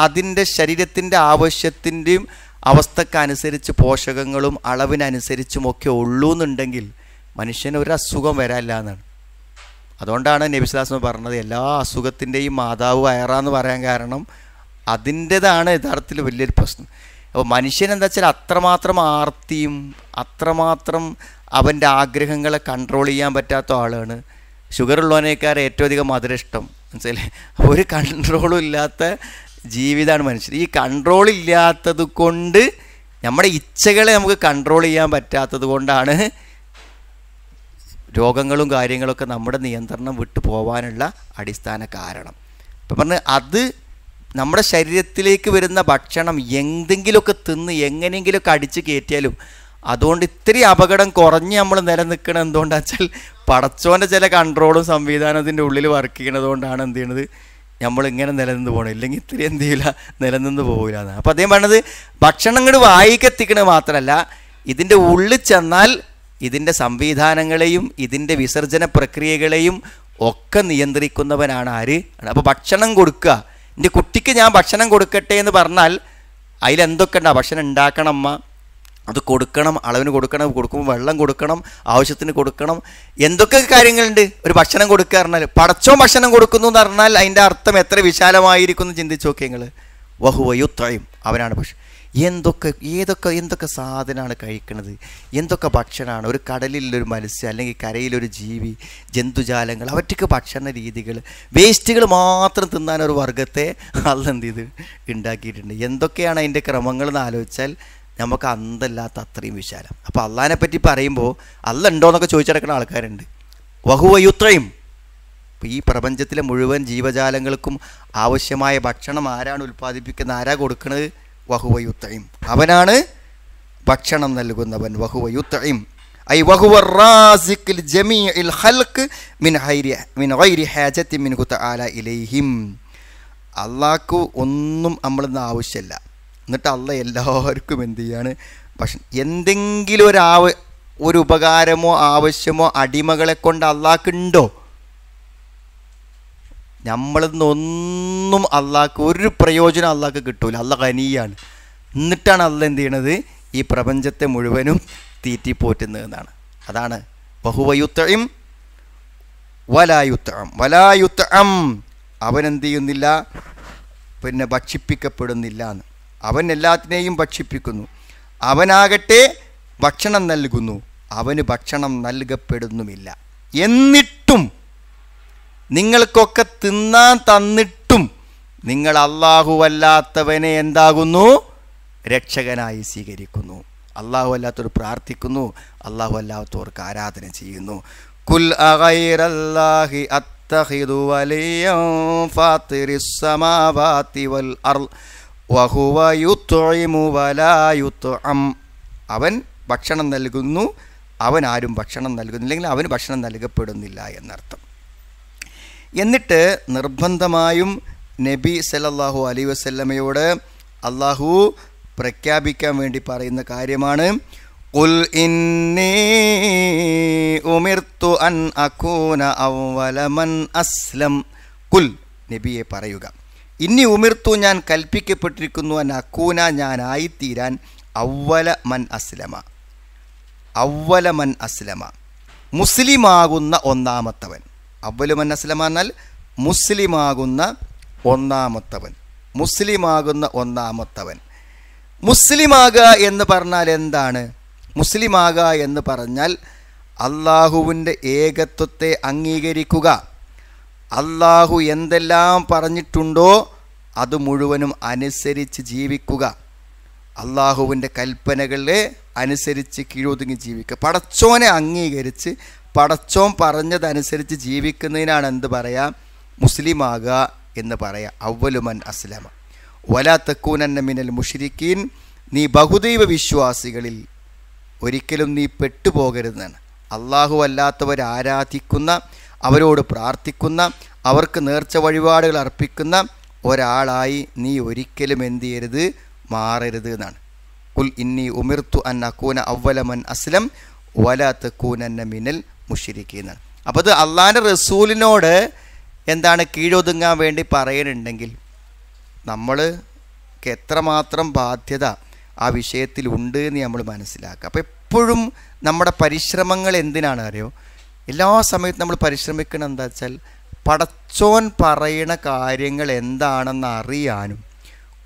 അതിൻ്റെ ശരീരത്തിൻ്റെ ആവശ്യത്തിൻ്റെയും അവസ്ഥക്കനുസരിച്ച് പോഷകങ്ങളും അളവിനനുസരിച്ചുമൊക്കെ ഒക്കെ ഉള്ളൂ എന്നുണ്ടെങ്കിൽ മനുഷ്യന് ഒരു അസുഖം വരാനില്ല എന്നാണ് അതുകൊണ്ടാണ് നബിസ്ലാസ്മ പറഞ്ഞത് എല്ലാ അസുഖത്തിൻ്റെയും മാതാവ് വയറാന്ന് പറയാൻ കാരണം അതിൻ്റെതാണ് യഥാർത്ഥത്തിൽ വലിയൊരു പ്രശ്നം അപ്പോൾ മനുഷ്യൻ എന്താ വെച്ചാൽ അത്രമാത്രം ആർത്തിയും അത്രമാത്രം അവൻ്റെ ആഗ്രഹങ്ങളെ കൺട്രോൾ ചെയ്യാൻ പറ്റാത്ത ആളാണ് ഷുഗർ ഉള്ളവനേക്കാൾ ഏറ്റവും അധികം മധുരഷ്ടം മനസ്സിലെ ഒരു കൺട്രോളും ഇല്ലാത്ത ജീവിതമാണ് മനുഷ്യൻ ഈ കൺട്രോൾ ഇല്ലാത്തത് കൊണ്ട് നമ്മുടെ ഇച്ഛകളെ നമുക്ക് കൺട്രോൾ ചെയ്യാൻ പറ്റാത്തത് കൊണ്ടാണ് രോഗങ്ങളും കാര്യങ്ങളൊക്കെ നമ്മുടെ നിയന്ത്രണം വിട്ടു പോകാനുള്ള അടിസ്ഥാന കാരണം ഇപ്പം പറഞ്ഞ് അത് നമ്മുടെ ശരീരത്തിലേക്ക് വരുന്ന ഭക്ഷണം എന്തെങ്കിലുമൊക്കെ തിന്ന് എങ്ങനെയെങ്കിലുമൊക്കെ അടിച്ച് കയറ്റിയാലും അതുകൊണ്ട് ഇത്തിരി അപകടം കുറഞ്ഞ് നമ്മൾ നിലനിൽക്കണം എന്തുകൊണ്ടാണ് വെച്ചാൽ പടച്ചോൻ്റെ ചില കൺട്രോളും സംവിധാനത്തിൻ്റെ ഉള്ളിൽ വർക്ക് കൊണ്ടാണ് എന്ത് ചെയ്യണത് നമ്മളിങ്ങനെ നിലനിന്ന് പോകണം ഇല്ലെങ്കിൽ ഇത്തിരി എന്ത് ചെയ്യില്ല നിലനിന്ന് പോകില്ല എന്നാണ് അപ്പോൾ അദ്ദേഹം പറഞ്ഞത് ഭക്ഷണം ഇങ്ങോട്ട് വായിക്കെത്തിക്കണത് മാത്രമല്ല ഇതിൻ്റെ ഉള്ളിൽ ചെന്നാൽ ഇതിൻ്റെ സംവിധാനങ്ങളെയും ഇതിൻ്റെ വിസർജന പ്രക്രിയകളെയും ഒക്കെ നിയന്ത്രിക്കുന്നവനാണ് ആര് അപ്പോൾ ഭക്ഷണം കൊടുക്കുക എൻ്റെ കുട്ടിക്ക് ഞാൻ ഭക്ഷണം കൊടുക്കട്ടെ എന്ന് പറഞ്ഞാൽ അതിലെന്തൊക്കെ ഉണ്ട് ഭക്ഷണം ഉണ്ടാക്കണം അമ്മ അത് കൊടുക്കണം അളവിന് കൊടുക്കണം കൊടുക്കുമ്പോൾ വെള്ളം കൊടുക്കണം ആവശ്യത്തിന് കൊടുക്കണം എന്തൊക്കെ കാര്യങ്ങളുണ്ട് ഒരു ഭക്ഷണം കൊടുക്കുക പറഞ്ഞാൽ പടച്ചോ ഭക്ഷണം കൊടുക്കുന്നു എന്ന് പറഞ്ഞാൽ അതിൻ്റെ അർത്ഥം എത്ര വിശാലമായിരിക്കുന്നു ചിന്തിച്ചു നോക്കിയങ്ങൾ വഹുവയുത്രയും അവനാണ് ഭക്ഷണം എന്തൊക്കെ ഏതൊക്കെ എന്തൊക്കെ സാധനമാണ് കഴിക്കുന്നത് എന്തൊക്കെ ഭക്ഷണമാണ് ഒരു കടലിലൊരു മത്സ്യം അല്ലെങ്കിൽ കരയിലൊരു ജീവി ജന്തുജാലങ്ങൾ അവറ്റക്ക് ഭക്ഷണ രീതികൾ വേസ്റ്റുകൾ മാത്രം തിന്നാൻ ഒരു വർഗത്തെ അല്ല എന്ത് ചെയ്ത് ഉണ്ടാക്കിയിട്ടുണ്ട് എന്തൊക്കെയാണ് അതിൻ്റെ ക്രമങ്ങൾ എന്ന് ആലോചിച്ചാൽ നമുക്ക് അന്തല്ലാത്ത അത്രയും വിശാലം അപ്പോൾ അള്ളഹാനെ പറ്റി പറയുമ്പോൾ അല്ല ഉണ്ടോ എന്നൊക്കെ ചോദിച്ചടക്കുന്ന ആൾക്കാരുണ്ട് വഹുവയുത്രയും ഈ പ്രപഞ്ചത്തിലെ മുഴുവൻ ജീവജാലങ്ങൾക്കും ആവശ്യമായ ഭക്ഷണം ആരാണ് ഉൽപ്പാദിപ്പിക്കുന്നത് ആരാ കൊടുക്കുന്നത് വഹുവയുത്തയും അവനാണ് ഭക്ഷണം നൽകുന്നവൻ വഹുവയുത്തയും ഐ വഹുവറാസിഖിൽ ജമീ മിൻ ഹൈരി മിൻ മിൻ ഇലൈഹിം ഒന്നും നമ്മളിന്ന് ആവശ്യമില്ല എന്നിട്ട് അള്ള എല്ലാവർക്കും എന്ത് ചെയ്യാണ് ഭക്ഷണം എന്തെങ്കിലും ഒരു ആവ ഒരു ഉപകാരമോ ആവശ്യമോ അടിമകളെ കൊണ്ട് അള്ളാക്കുണ്ടോ നമ്മളിൽ നിന്നൊന്നും അള്ളാക്ക് ഒരു പ്രയോജനം അള്ളാക്ക് കിട്ടൂല അള്ള കനിയാണ് എന്നിട്ടാണ് അള്ള എന്ത് ചെയ്യണത് ഈ പ്രപഞ്ചത്തെ മുഴുവനും തീറ്റിപ്പോറ്റുന്നതെന്നാണ് അതാണ് ബഹുവയുത്തയും വലായുത്തം വലായുത്തം എന്ത് ചെയ്യുന്നില്ല പിന്നെ ഭക്ഷിപ്പിക്കപ്പെടുന്നില്ല എന്ന് അവൻ എല്ലാത്തിനെയും ഭക്ഷിപ്പിക്കുന്നു അവനാകട്ടെ ഭക്ഷണം നൽകുന്നു അവന് ഭക്ഷണം നൽകപ്പെടുന്നുമില്ല എന്നിട്ടും നിങ്ങൾക്കൊക്കെ തിന്നാൻ തന്നിട്ടും നിങ്ങൾ അല്ലാത്തവനെ എന്താകുന്നു രക്ഷകനായി സ്വീകരിക്കുന്നു അള്ളാഹു അല്ലാത്തവർ പ്രാർത്ഥിക്കുന്നു അള്ളാഹു അല്ലാത്തവർക്ക് ആരാധന ചെയ്യുന്നു കുൽ അത്തഹിദു വലിയം വഹുവ അവൻ ഭക്ഷണം നൽകുന്നു അവൻ ആരും ഭക്ഷണം നൽകുന്നില്ലെങ്കിൽ അവന് ഭക്ഷണം നൽകപ്പെടുന്നില്ല എന്നർത്ഥം എന്നിട്ട് നിർബന്ധമായും നബി സല്ലല്ലാഹു അലി വസല്ലമയോട് അള്ളാഹു പ്രഖ്യാപിക്കാൻ വേണ്ടി പറയുന്ന കാര്യമാണ് قل إني أمرت أن أكون أول നബിയെ പറയുക ഇനി ഉമിർത്തു ഞാൻ കൽപ്പിക്കപ്പെട്ടിരിക്കുന്നു അൻ അക്കൂന ഞാനായിത്തീരാൻ ഔവല മൻ അസ്ലമ ഔവല മൻ അസ്ലമ മുസ്ലിമാകുന്ന ഒന്നാമത്തവൻ അവലുമൻ അസ്ലമ എന്നാൽ മുസ്ലിമാകുന്ന ഒന്നാമത്തവൻ മുസ്ലിമാകുന്ന ഒന്നാമത്തവൻ മുസ്ലിമാകുക എന്ന് പറഞ്ഞാൽ എന്താണ് മുസ്ലിമാകുക എന്ന് പറഞ്ഞാൽ അള്ളാഹുവിൻ്റെ ഏകത്വത്തെ അംഗീകരിക്കുക അള്ളാഹു എന്തെല്ലാം പറഞ്ഞിട്ടുണ്ടോ അത് മുഴുവനും അനുസരിച്ച് ജീവിക്കുക അള്ളാഹുവിൻ്റെ കൽപ്പനകളെ അനുസരിച്ച് കീഴൊതുങ്ങി ജീവിക്കുക പടച്ചോനെ അംഗീകരിച്ച് പടച്ചോൻ പറഞ്ഞതനുസരിച്ച് ജീവിക്കുന്നതിനാണ് എന്ത് മുസ്ലിം മുസ്ലിമാകുക എന്ന് പറയാം അവലുമൻ അസ്ലമ വലാ തക്കൂനന്ന മിനൽ മുഷിരിക്കീൻ നീ ബഹുദൈവ വിശ്വാസികളിൽ ഒരിക്കലും നീ പെട്ടുപോകരുതെന്നാണ് അള്ളാഹു അല്ലാത്തവർ ആരാധിക്കുന്ന അവരോട് പ്രാർത്ഥിക്കുന്ന അവർക്ക് നേർച്ച വഴിപാടുകൾ അർപ്പിക്കുന്ന ഒരാളായി നീ ഒരിക്കലും എന്തു ചെയ്യരുത് മാറരുത് എന്നാണ് കുൽ ഇന്നി ഉമിർത്തു അൻ അക്കൂന അവലമൻ അസ്ലം വലാ തക്കൂനന്ന മിനൽ മുഷിരിക്കുന്നതാണ് അപ്പോൾ അത് അള്ളാഹാൻ്റെ റസൂലിനോട് എന്താണ് കീഴൊതുങ്ങാൻ വേണ്ടി പറയുന്നുണ്ടെങ്കിൽ നമ്മൾ എത്രമാത്രം ബാധ്യത ആ വിഷയത്തിലുണ്ട് എന്ന് നമ്മൾ മനസ്സിലാക്കുക അപ്പോൾ എപ്പോഴും നമ്മുടെ പരിശ്രമങ്ങൾ എന്തിനാണ് അറിയോ എല്ലാ സമയത്തും നമ്മൾ പരിശ്രമിക്കണം എന്താ വെച്ചാൽ പടച്ചോൻ പറയണ കാര്യങ്ങൾ എന്താണെന്ന് അറിയാനും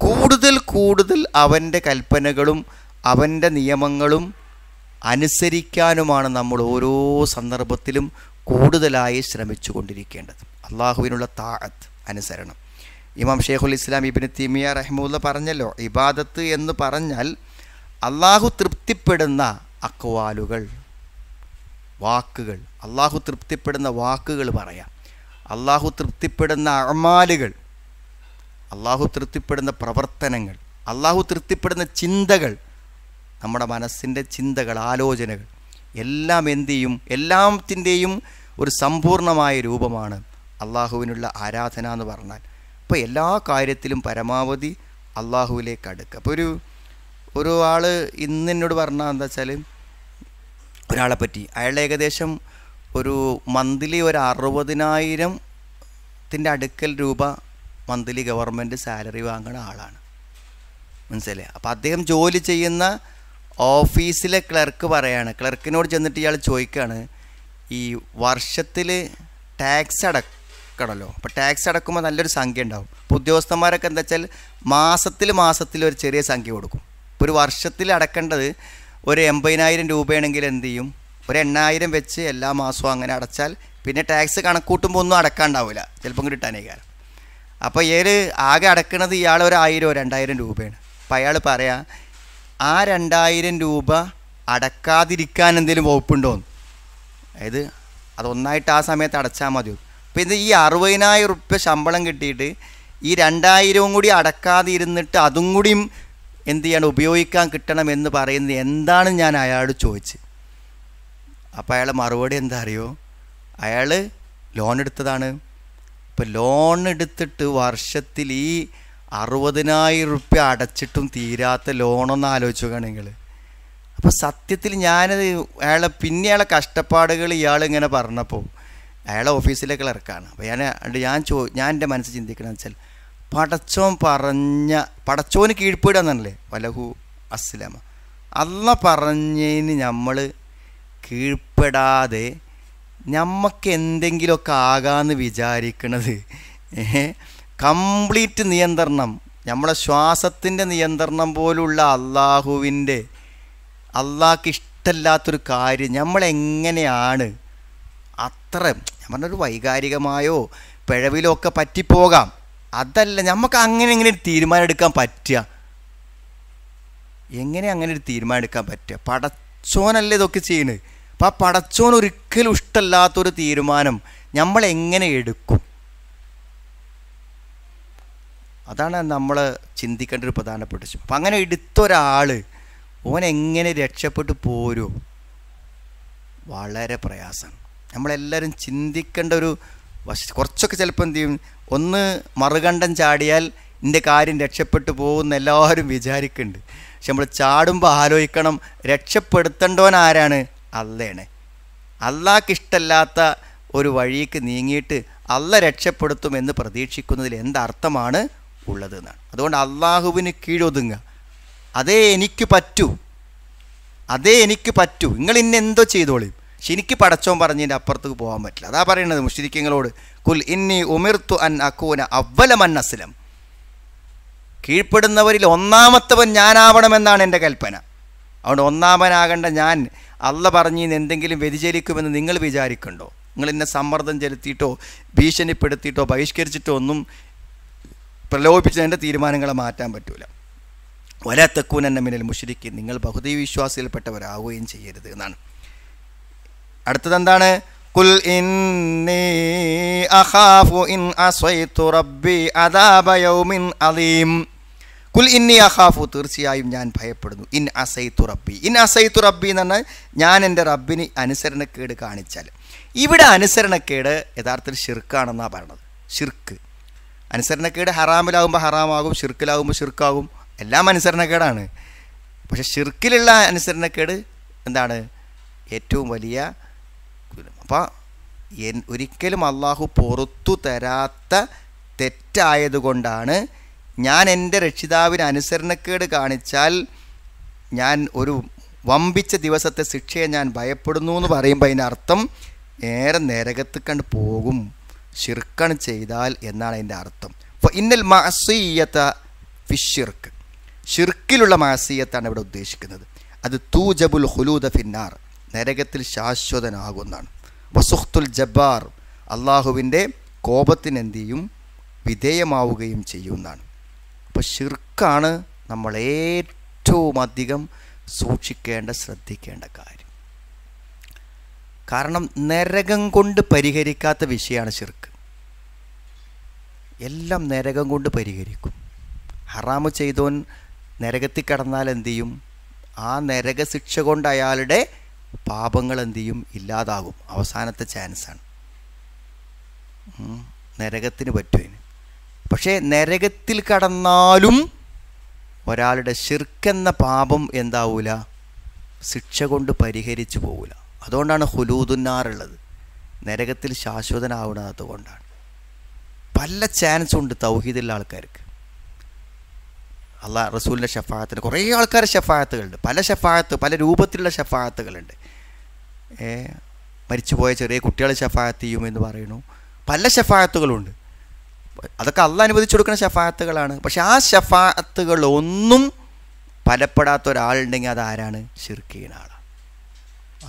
കൂടുതൽ കൂടുതൽ അവൻ്റെ കൽപ്പനകളും അവൻ്റെ നിയമങ്ങളും അനുസരിക്കാനുമാണ് നമ്മൾ ഓരോ സന്ദർഭത്തിലും കൂടുതലായി ശ്രമിച്ചു കൊണ്ടിരിക്കേണ്ടത് അള്ളാഹുവിനുള്ള താഴത്ത് അനുസരണം ഇമാം ഷെയ്ഖുൽ ഇസ്ലാം ഇബിന് തിമിയ റഹ്മുല്ല പറഞ്ഞല്ലോ ഇബാദത്ത് എന്ന് പറഞ്ഞാൽ അള്ളാഹു തൃപ്തിപ്പെടുന്ന അക്വാലുകൾ വാക്കുകൾ അള്ളാഹു തൃപ്തിപ്പെടുന്ന വാക്കുകൾ പറയാം അള്ളാഹു തൃപ്തിപ്പെടുന്ന അമാലുകൾ അള്ളാഹു തൃപ്തിപ്പെടുന്ന പ്രവർത്തനങ്ങൾ അള്ളാഹു തൃപ്തിപ്പെടുന്ന ചിന്തകൾ നമ്മുടെ മനസ്സിൻ്റെ ചിന്തകൾ ആലോചനകൾ എല്ലാം എന്ത് ചെയ്യും എല്ലാത്തിൻ്റെയും ഒരു സമ്പൂർണമായ രൂപമാണ് അള്ളാഹുവിനുള്ള ആരാധന എന്ന് പറഞ്ഞാൽ അപ്പോൾ എല്ലാ കാര്യത്തിലും പരമാവധി അള്ളാഹുവിലേക്ക് അടുക്കുക അപ്പോൾ ഒരു ഒരു ആൾ ഇന്ന് എന്നോട് പറഞ്ഞാൽ എന്താ വെച്ചാൽ ഒരാളെ പറ്റി അയാൾ ഏകദേശം ഒരു മന്ത്ലി ഒരു അറുപതിനായിരത്തിൻ്റെ അടുക്കൽ രൂപ മന്ത്ലി ഗവൺമെൻറ് സാലറി വാങ്ങുന്ന ആളാണ് മനസ്സിലായി അപ്പോൾ അദ്ദേഹം ജോലി ചെയ്യുന്ന ഓഫീസിലെ ക്ലർക്ക് പറയാണ് ക്ലർക്കിനോട് ചെന്നിട്ട് ഇയാൾ ചോദിക്കുകയാണ് ഈ വർഷത്തിൽ ടാക്സ് അടക്കണമല്ലോ അപ്പോൾ ടാക്സ് അടക്കുമ്പോൾ നല്ലൊരു സംഖ്യ ഉണ്ടാവും അപ്പോൾ ഉദ്യോഗസ്ഥന്മാരൊക്കെ എന്താ വെച്ചാൽ മാസത്തിൽ മാസത്തിൽ ഒരു ചെറിയ സംഖ്യ കൊടുക്കും ഇപ്പോൾ ഒരു വർഷത്തിൽ അടക്കേണ്ടത് ഒരു എൺപതിനായിരം രൂപയാണെങ്കിൽ എന്ത് ചെയ്യും ഒരു എണ്ണായിരം വെച്ച് എല്ലാ മാസവും അങ്ങനെ അടച്ചാൽ പിന്നെ ടാക്സ് കണക്കൂട്ടുമ്പോൾ ഒന്നും അടക്കാണ്ടാവില്ല ചിലപ്പം കിട്ടാനേ കാരണം അപ്പോൾ ഇയാൾ ആകെ അടക്കുന്നത് ഇയാൾ ഒരു ആയിരമോ രണ്ടായിരം രൂപയാണ് അപ്പോൾ അയാൾ പറയാം ആ രണ്ടായിരം രൂപ അടക്കാതിരിക്കാൻ എന്തെങ്കിലും വകുപ്പുണ്ടോ അതായത് അതൊന്നായിട്ട് ആ സമയത്ത് അടച്ചാൽ മതി അപ്പോൾ ഇത് ഈ അറുപതിനായിരം ഉറുപ്പ്യ ശമ്പളം കിട്ടിയിട്ട് ഈ രണ്ടായിരവും കൂടി അടക്കാതെ ഇരുന്നിട്ട് അതും കൂടിയും എന്ത് ചെയ്യണം ഉപയോഗിക്കാൻ കിട്ടണം എന്ന് പറയുന്നത് എന്താണ് ഞാൻ അയാളോട് ചോദിച്ച് അപ്പോൾ അയാൾ മറുപടി എന്താ അറിയോ അയാൾ ലോൺ എടുത്തതാണ് ഇപ്പോൾ ലോൺ എടുത്തിട്ട് വർഷത്തിൽ ഈ അറുപതിനായിരം റുപ്യ അടച്ചിട്ടും തീരാത്ത ലോണൊന്നും ആലോചിച്ച് നോക്കുകയാണ് അപ്പോൾ സത്യത്തിൽ ഞാനത് അയാളെ പിന്നെ അയാളെ കഷ്ടപ്പാടുകൾ ഇയാൾ ഇങ്ങനെ പറഞ്ഞപ്പോൾ അയാളെ ഓഫീസിലെ ക്ലർക്കാണ് അപ്പോൾ ഞാൻ ഞാൻ ചോ ഞാൻ എൻ്റെ മനസ്സ് ചിന്തിക്കണമെന്ന് വെച്ചാൽ പടച്ചോൻ പറഞ്ഞ പടച്ചോന് കീഴ്പ്പെടുകയെന്നല്ലേ വലഹു അസ്ലമ അല്ല പറഞ്ഞതിന് നമ്മൾ കീഴ്പ്പെടാതെ നമുക്ക് എന്തെങ്കിലുമൊക്കെ ആകാമെന്ന് വിചാരിക്കണത് ഏഹ് കംപ്ലീറ്റ് നിയന്ത്രണം നമ്മളെ ശ്വാസത്തിൻ്റെ നിയന്ത്രണം പോലുള്ള അള്ളാഹുവിൻ്റെ അള്ളാഹ്ക്ക് ഇഷ്ടമല്ലാത്തൊരു കാര്യം നമ്മളെങ്ങനെയാണ് അത്ര ഞാൻ പറഞ്ഞൊരു വൈകാരികമായോ പിഴവിലോ ഒക്കെ പറ്റിപ്പോകാം അതല്ല നമുക്ക് അങ്ങനെ എങ്ങനെ ഒരു തീരുമാനം എടുക്കാൻ പറ്റുക എങ്ങനെ അങ്ങനെ ഒരു തീരുമാനം എടുക്കാൻ പറ്റുക പടച്ചോനല്ലേ ഇതൊക്കെ ചെയ്യണേ അപ്പോൾ ആ പടച്ചോൻ ഒരിക്കലും ഇഷ്ടമല്ലാത്തൊരു തീരുമാനം നമ്മൾ എങ്ങനെ എടുക്കും അതാണ് നമ്മൾ ചിന്തിക്കേണ്ട ഒരു പ്രധാനപ്പെട്ട വിഷയം അപ്പം അങ്ങനെ എടുത്തൊരാൾ ഓൻ എങ്ങനെ രക്ഷപ്പെട്ടു പോരും വളരെ പ്രയാസമാണ് നമ്മളെല്ലാവരും ചിന്തിക്കേണ്ട ഒരു വശ കുറച്ചൊക്കെ ചിലപ്പോൾ എന്ത് ചെയ്യും ഒന്ന് മറുകണ്ഠം ചാടിയാൽ എൻ്റെ കാര്യം രക്ഷപ്പെട്ടു പോകുമെന്ന് എല്ലാവരും വിചാരിക്കുന്നുണ്ട് പക്ഷെ നമ്മൾ ചാടുമ്പോൾ ആലോചിക്കണം രക്ഷപ്പെടുത്തേണ്ടവൻ ആരാണ് അല്ലേണ് അള്ളാഹ്ക്ക് ഒരു വഴിക്ക് നീങ്ങിയിട്ട് അല്ല രക്ഷപ്പെടുത്തുമെന്ന് പ്രതീക്ഷിക്കുന്നതിൽ എന്തർത്ഥമാണ് ഉള്ളത് എന്നാണ് അതുകൊണ്ട് അള്ളാഹുവിന് കീഴൊതുങ്ങുക അതേ എനിക്ക് പറ്റൂ അതേ എനിക്ക് പറ്റൂ നിങ്ങൾ ഇന്നെന്തോ ചെയ്തോളിയും പക്ഷെ എനിക്ക് പടച്ചോൻ പറഞ്ഞതിൻ്റെ അപ്പുറത്തേക്ക് പോകാൻ പറ്റില്ല അതാ പറയുന്നത് മുഷ്രിക്കങ്ങളോട് കുൽ ഇന്നി ഉമിർത്തു അൻ അക്കൂന അവലമൻ അസ്ലം കീഴ്പ്പെടുന്നവരിൽ ഒന്നാമത്തവൻ ഞാനാവണമെന്നാണ് എൻ്റെ കൽപ്പന അതുകൊണ്ട് ഒന്നാമനാകേണ്ട ഞാൻ അള്ള പറഞ്ഞു എന്തെങ്കിലും വ്യതിചരിക്കുമെന്ന് നിങ്ങൾ വിചാരിക്കണ്ടോ നിങ്ങൾ എന്നെ സമ്മർദ്ദം ചെലുത്തിയിട്ടോ ഭീഷണിപ്പെടുത്തിയിട്ടോ ബഹിഷ്കരിച്ചിട്ടോ ഒന്നും പ്രലോഭിപ്പിച്ചതിൻ്റെ തീരുമാനങ്ങളെ മാറ്റാൻ പറ്റൂല വല എന്ന മിനൽ മുഷരിക്ക് നിങ്ങൾ ബഹുദൈവ വിശ്വാസിയിൽപ്പെട്ടവരാവുകയും ചെയ്യരുത് എന്നാണ് അടുത്തതെന്താണ് കുൽ ഇന്നി അഖാഫു ഇൻ റബ്ബി അദാബ യൗമിൻ അലീം കുൽ ഇന്നി അഖാഫു തീർച്ചയായും ഞാൻ ഭയപ്പെടുന്നു ഇൻ അസൈ റബ്ബി ഇൻ അസൈ റബ്ബി എന്ന് പറഞ്ഞാൽ ഞാൻ എൻ്റെ റബ്ബിന് അനുസരണക്കേട് കാണിച്ചാൽ ഇവിടെ അനുസരണക്കേട് യഥാർത്ഥത്തിൽ ഷിർക്കാണെന്നാണ് പറയണത് ഷിർക്ക് അനുസരണക്കേട് ഹറാമിലാകുമ്പോൾ ഹറാമാകും ഷിർക്കിലാകുമ്പോൾ ഷിർക്കാകും എല്ലാം അനുസരണക്കേടാണ് പക്ഷെ ഷിർക്കിലുള്ള അനുസരണക്കേട് എന്താണ് ഏറ്റവും വലിയ അപ്പോൾ ഒരിക്കലും അള്ളാഹു പുറത്തു തരാത്ത തെറ്റായതുകൊണ്ടാണ് ഞാൻ എൻ്റെ രക്ഷിതാവിന് അനുസരണക്കേട് കാണിച്ചാൽ ഞാൻ ഒരു വമ്പിച്ച ദിവസത്തെ ശിക്ഷയെ ഞാൻ ഭയപ്പെടുന്നു എന്ന് പറയുമ്പോൾ അതിനർത്ഥം നേരെ നരകത്ത് കണ്ട് പോകും ഷിർക്കൺ ചെയ്താൽ എന്നാണ് അതിൻ്റെ അർത്ഥം അപ്പോൾ ഇന്നൽ മാസീയത്ത ഫിഷിർക്ക് ഷിർക്കിലുള്ള മാസീയത്താണ് ഇവിടെ ഉദ്ദേശിക്കുന്നത് അത് തൂജബുൽ ഹുലൂദ ഫിന്നാർ നരകത്തിൽ ശാശ്വതനാകുന്നതാണ് വസുഖ്തുൽ ജബ്ബാർ അള്ളാഹുവിൻ്റെ കോപത്തിനെന്ത് ചെയ്യും വിധേയമാവുകയും ചെയ്യുന്നതാണ് അപ്പോൾ ഷിർക്കാണ് നമ്മൾ ഏറ്റവും അധികം സൂക്ഷിക്കേണ്ട ശ്രദ്ധിക്കേണ്ട കാര്യം കാരണം നരകം കൊണ്ട് പരിഹരിക്കാത്ത വിഷയമാണ് ചെറുക്ക് എല്ലാം നരകം കൊണ്ട് പരിഹരിക്കും ഹറാമ് ചെയ്തോൻ നരകത്തിൽ കടന്നാൽ എന്തു ചെയ്യും ആ നരക ശിക്ഷ കൊണ്ട് അയാളുടെ പാപങ്ങൾ എന്തു ചെയ്യും ഇല്ലാതാകും അവസാനത്തെ ചാൻസാണ് നരകത്തിന് പറ്റുവിന് പക്ഷേ നരകത്തിൽ കടന്നാലും ഒരാളുടെ ശിർക്കെന്ന പാപം എന്താവൂല ശിക്ഷ കൊണ്ട് പരിഹരിച്ചു പോവില്ല അതുകൊണ്ടാണ് ഹുലൂദുന്നാറുള്ളത് നരകത്തിൽ ശാശ്വതനാവുന്നത് കൊണ്ടാണ് പല ചാൻസും ഉണ്ട് തൗഹീദുള്ള ആൾക്കാർക്ക് അള്ളാഹ് റസൂലിൻ്റെ ഷഫായത്തിന് കുറേ ആൾക്കാരുടെ ഷഫായത്തുകളുണ്ട് പല ഷഫായത്ത് പല രൂപത്തിലുള്ള ഷഫായത്തുകളുണ്ട് മരിച്ചുപോയ ചെറിയ കുട്ടികളെ ഷഫായത്ത് ചെയ്യും എന്ന് പറയുന്നു പല ഷഫായത്തുകളുണ്ട് അതൊക്കെ അല്ല അനുവദിച്ചു കൊടുക്കുന്ന ഷഫായത്തുകളാണ് പക്ഷെ ആ ഷഫായത്തുകളൊന്നും ഫലപ്പെടാത്ത ഒരാളുണ്ടെങ്കിൽ അത് ആരാണ് ആളാണ്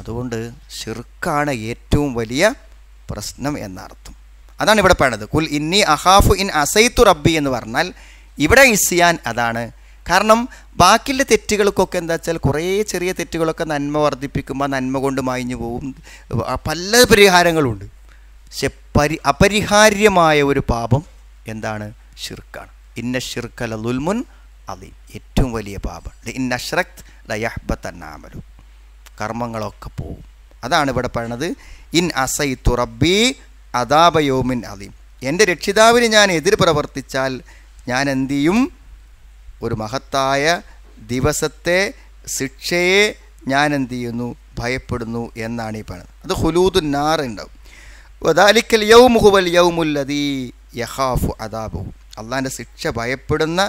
അതുകൊണ്ട് ഷിർക്കാണ് ഏറ്റവും വലിയ പ്രശ്നം എന്നർത്ഥം അതാണ് ഇവിടെ പറയണത് കുൽ ഇന്നി അഹാഫു ഇൻ അസൈത്തു റബ്ബി എന്ന് പറഞ്ഞാൽ ഇവിടെ ഇസിയാൻ അതാണ് കാരണം ബാക്കിയുള്ള തെറ്റുകൾക്കൊക്കെ എന്താ വെച്ചാൽ കുറേ ചെറിയ തെറ്റുകളൊക്കെ നന്മ വർദ്ധിപ്പിക്കുമ്പോൾ നന്മ കൊണ്ട് മായിഞ്ഞു പോകും പല പരിഹാരങ്ങളുണ്ട് പക്ഷെ പരി അപരിഹാര്യമായ ഒരു പാപം എന്താണ് ഷിർക്കാണ് ഇന്ന ഷിർക്കല ലുൽമുൻ അലീം ഏറ്റവും വലിയ പാപം ഇന്ന ഷ്രഖ് ലയഹ്ബത്തന്നാമലു കർമ്മങ്ങളൊക്കെ പോവും അതാണ് ഇവിടെ പറയണത് ഇൻ അസൈ തുറബി അതാപയോമിൻ അലീം എൻ്റെ രക്ഷിതാവിന് ഞാൻ എതിർ പ്രവർത്തിച്ചാൽ ഞാൻ എന്ത് ചെയ്യും ഒരു മഹത്തായ ദിവസത്തെ ശിക്ഷയെ ഞാൻ എന്ത് ചെയ്യുന്നു ഭയപ്പെടുന്നു എന്നാണ് ഈ പറയുന്നത് അത് ഹുലൂദു നാർ ഉണ്ടാവും വദാലിക്കൽ യൗമുഹുവൽ യൗമുല്ലതി യഹാഫു അതാബു അള്ളാൻ്റെ ശിക്ഷ ഭയപ്പെടുന്ന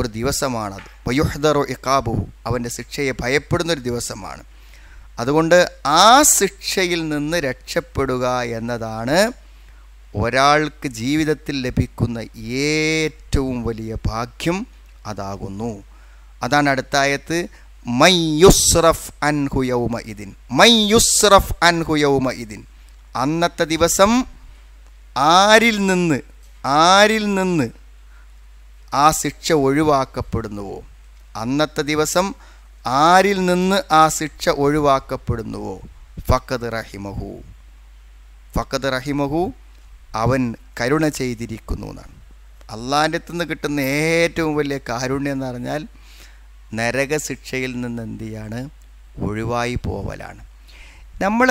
ഒരു ദിവസമാണത് വയുഹദറു ഇക്കാബു അവൻ്റെ ശിക്ഷയെ ഭയപ്പെടുന്ന ഒരു ദിവസമാണ് അതുകൊണ്ട് ആ ശിക്ഷയിൽ നിന്ന് രക്ഷപ്പെടുക എന്നതാണ് ഒരാൾക്ക് ജീവിതത്തിൽ ലഭിക്കുന്ന ഏറ്റവും വലിയ ഭാഗ്യം അതാകുന്നു അതാണ് അടുത്തായത് മൈ യുസ്റഫ് അൻഹുയൗമ ഇതിൻ മൈ യുസ്റഫ് അൻഹുയൗമ ഇതിൻ അന്നത്തെ ദിവസം ആരിൽ നിന്ന് ആരിൽ നിന്ന് ആ ശിക്ഷ ഒഴിവാക്കപ്പെടുന്നുവോ അന്നത്തെ ദിവസം ആരിൽ നിന്ന് ആ ശിക്ഷ ഒഴിവാക്കപ്പെടുന്നുവോ ഫക്കത് റഹിമഹു ഫക്കത് റഹിമഹു അവൻ കരുണ ചെയ്തിരിക്കുന്നു എന്നാണ് അള്ളാൻ്റെ അടുത്ത് നിന്ന് കിട്ടുന്ന ഏറ്റവും വലിയ കാരുണ്യം എന്ന് പറഞ്ഞാൽ നരകശിക്ഷയിൽ നിന്ന് എന്ത് ചെയ്യാണ് ഒഴിവായി പോവലാണ് നമ്മൾ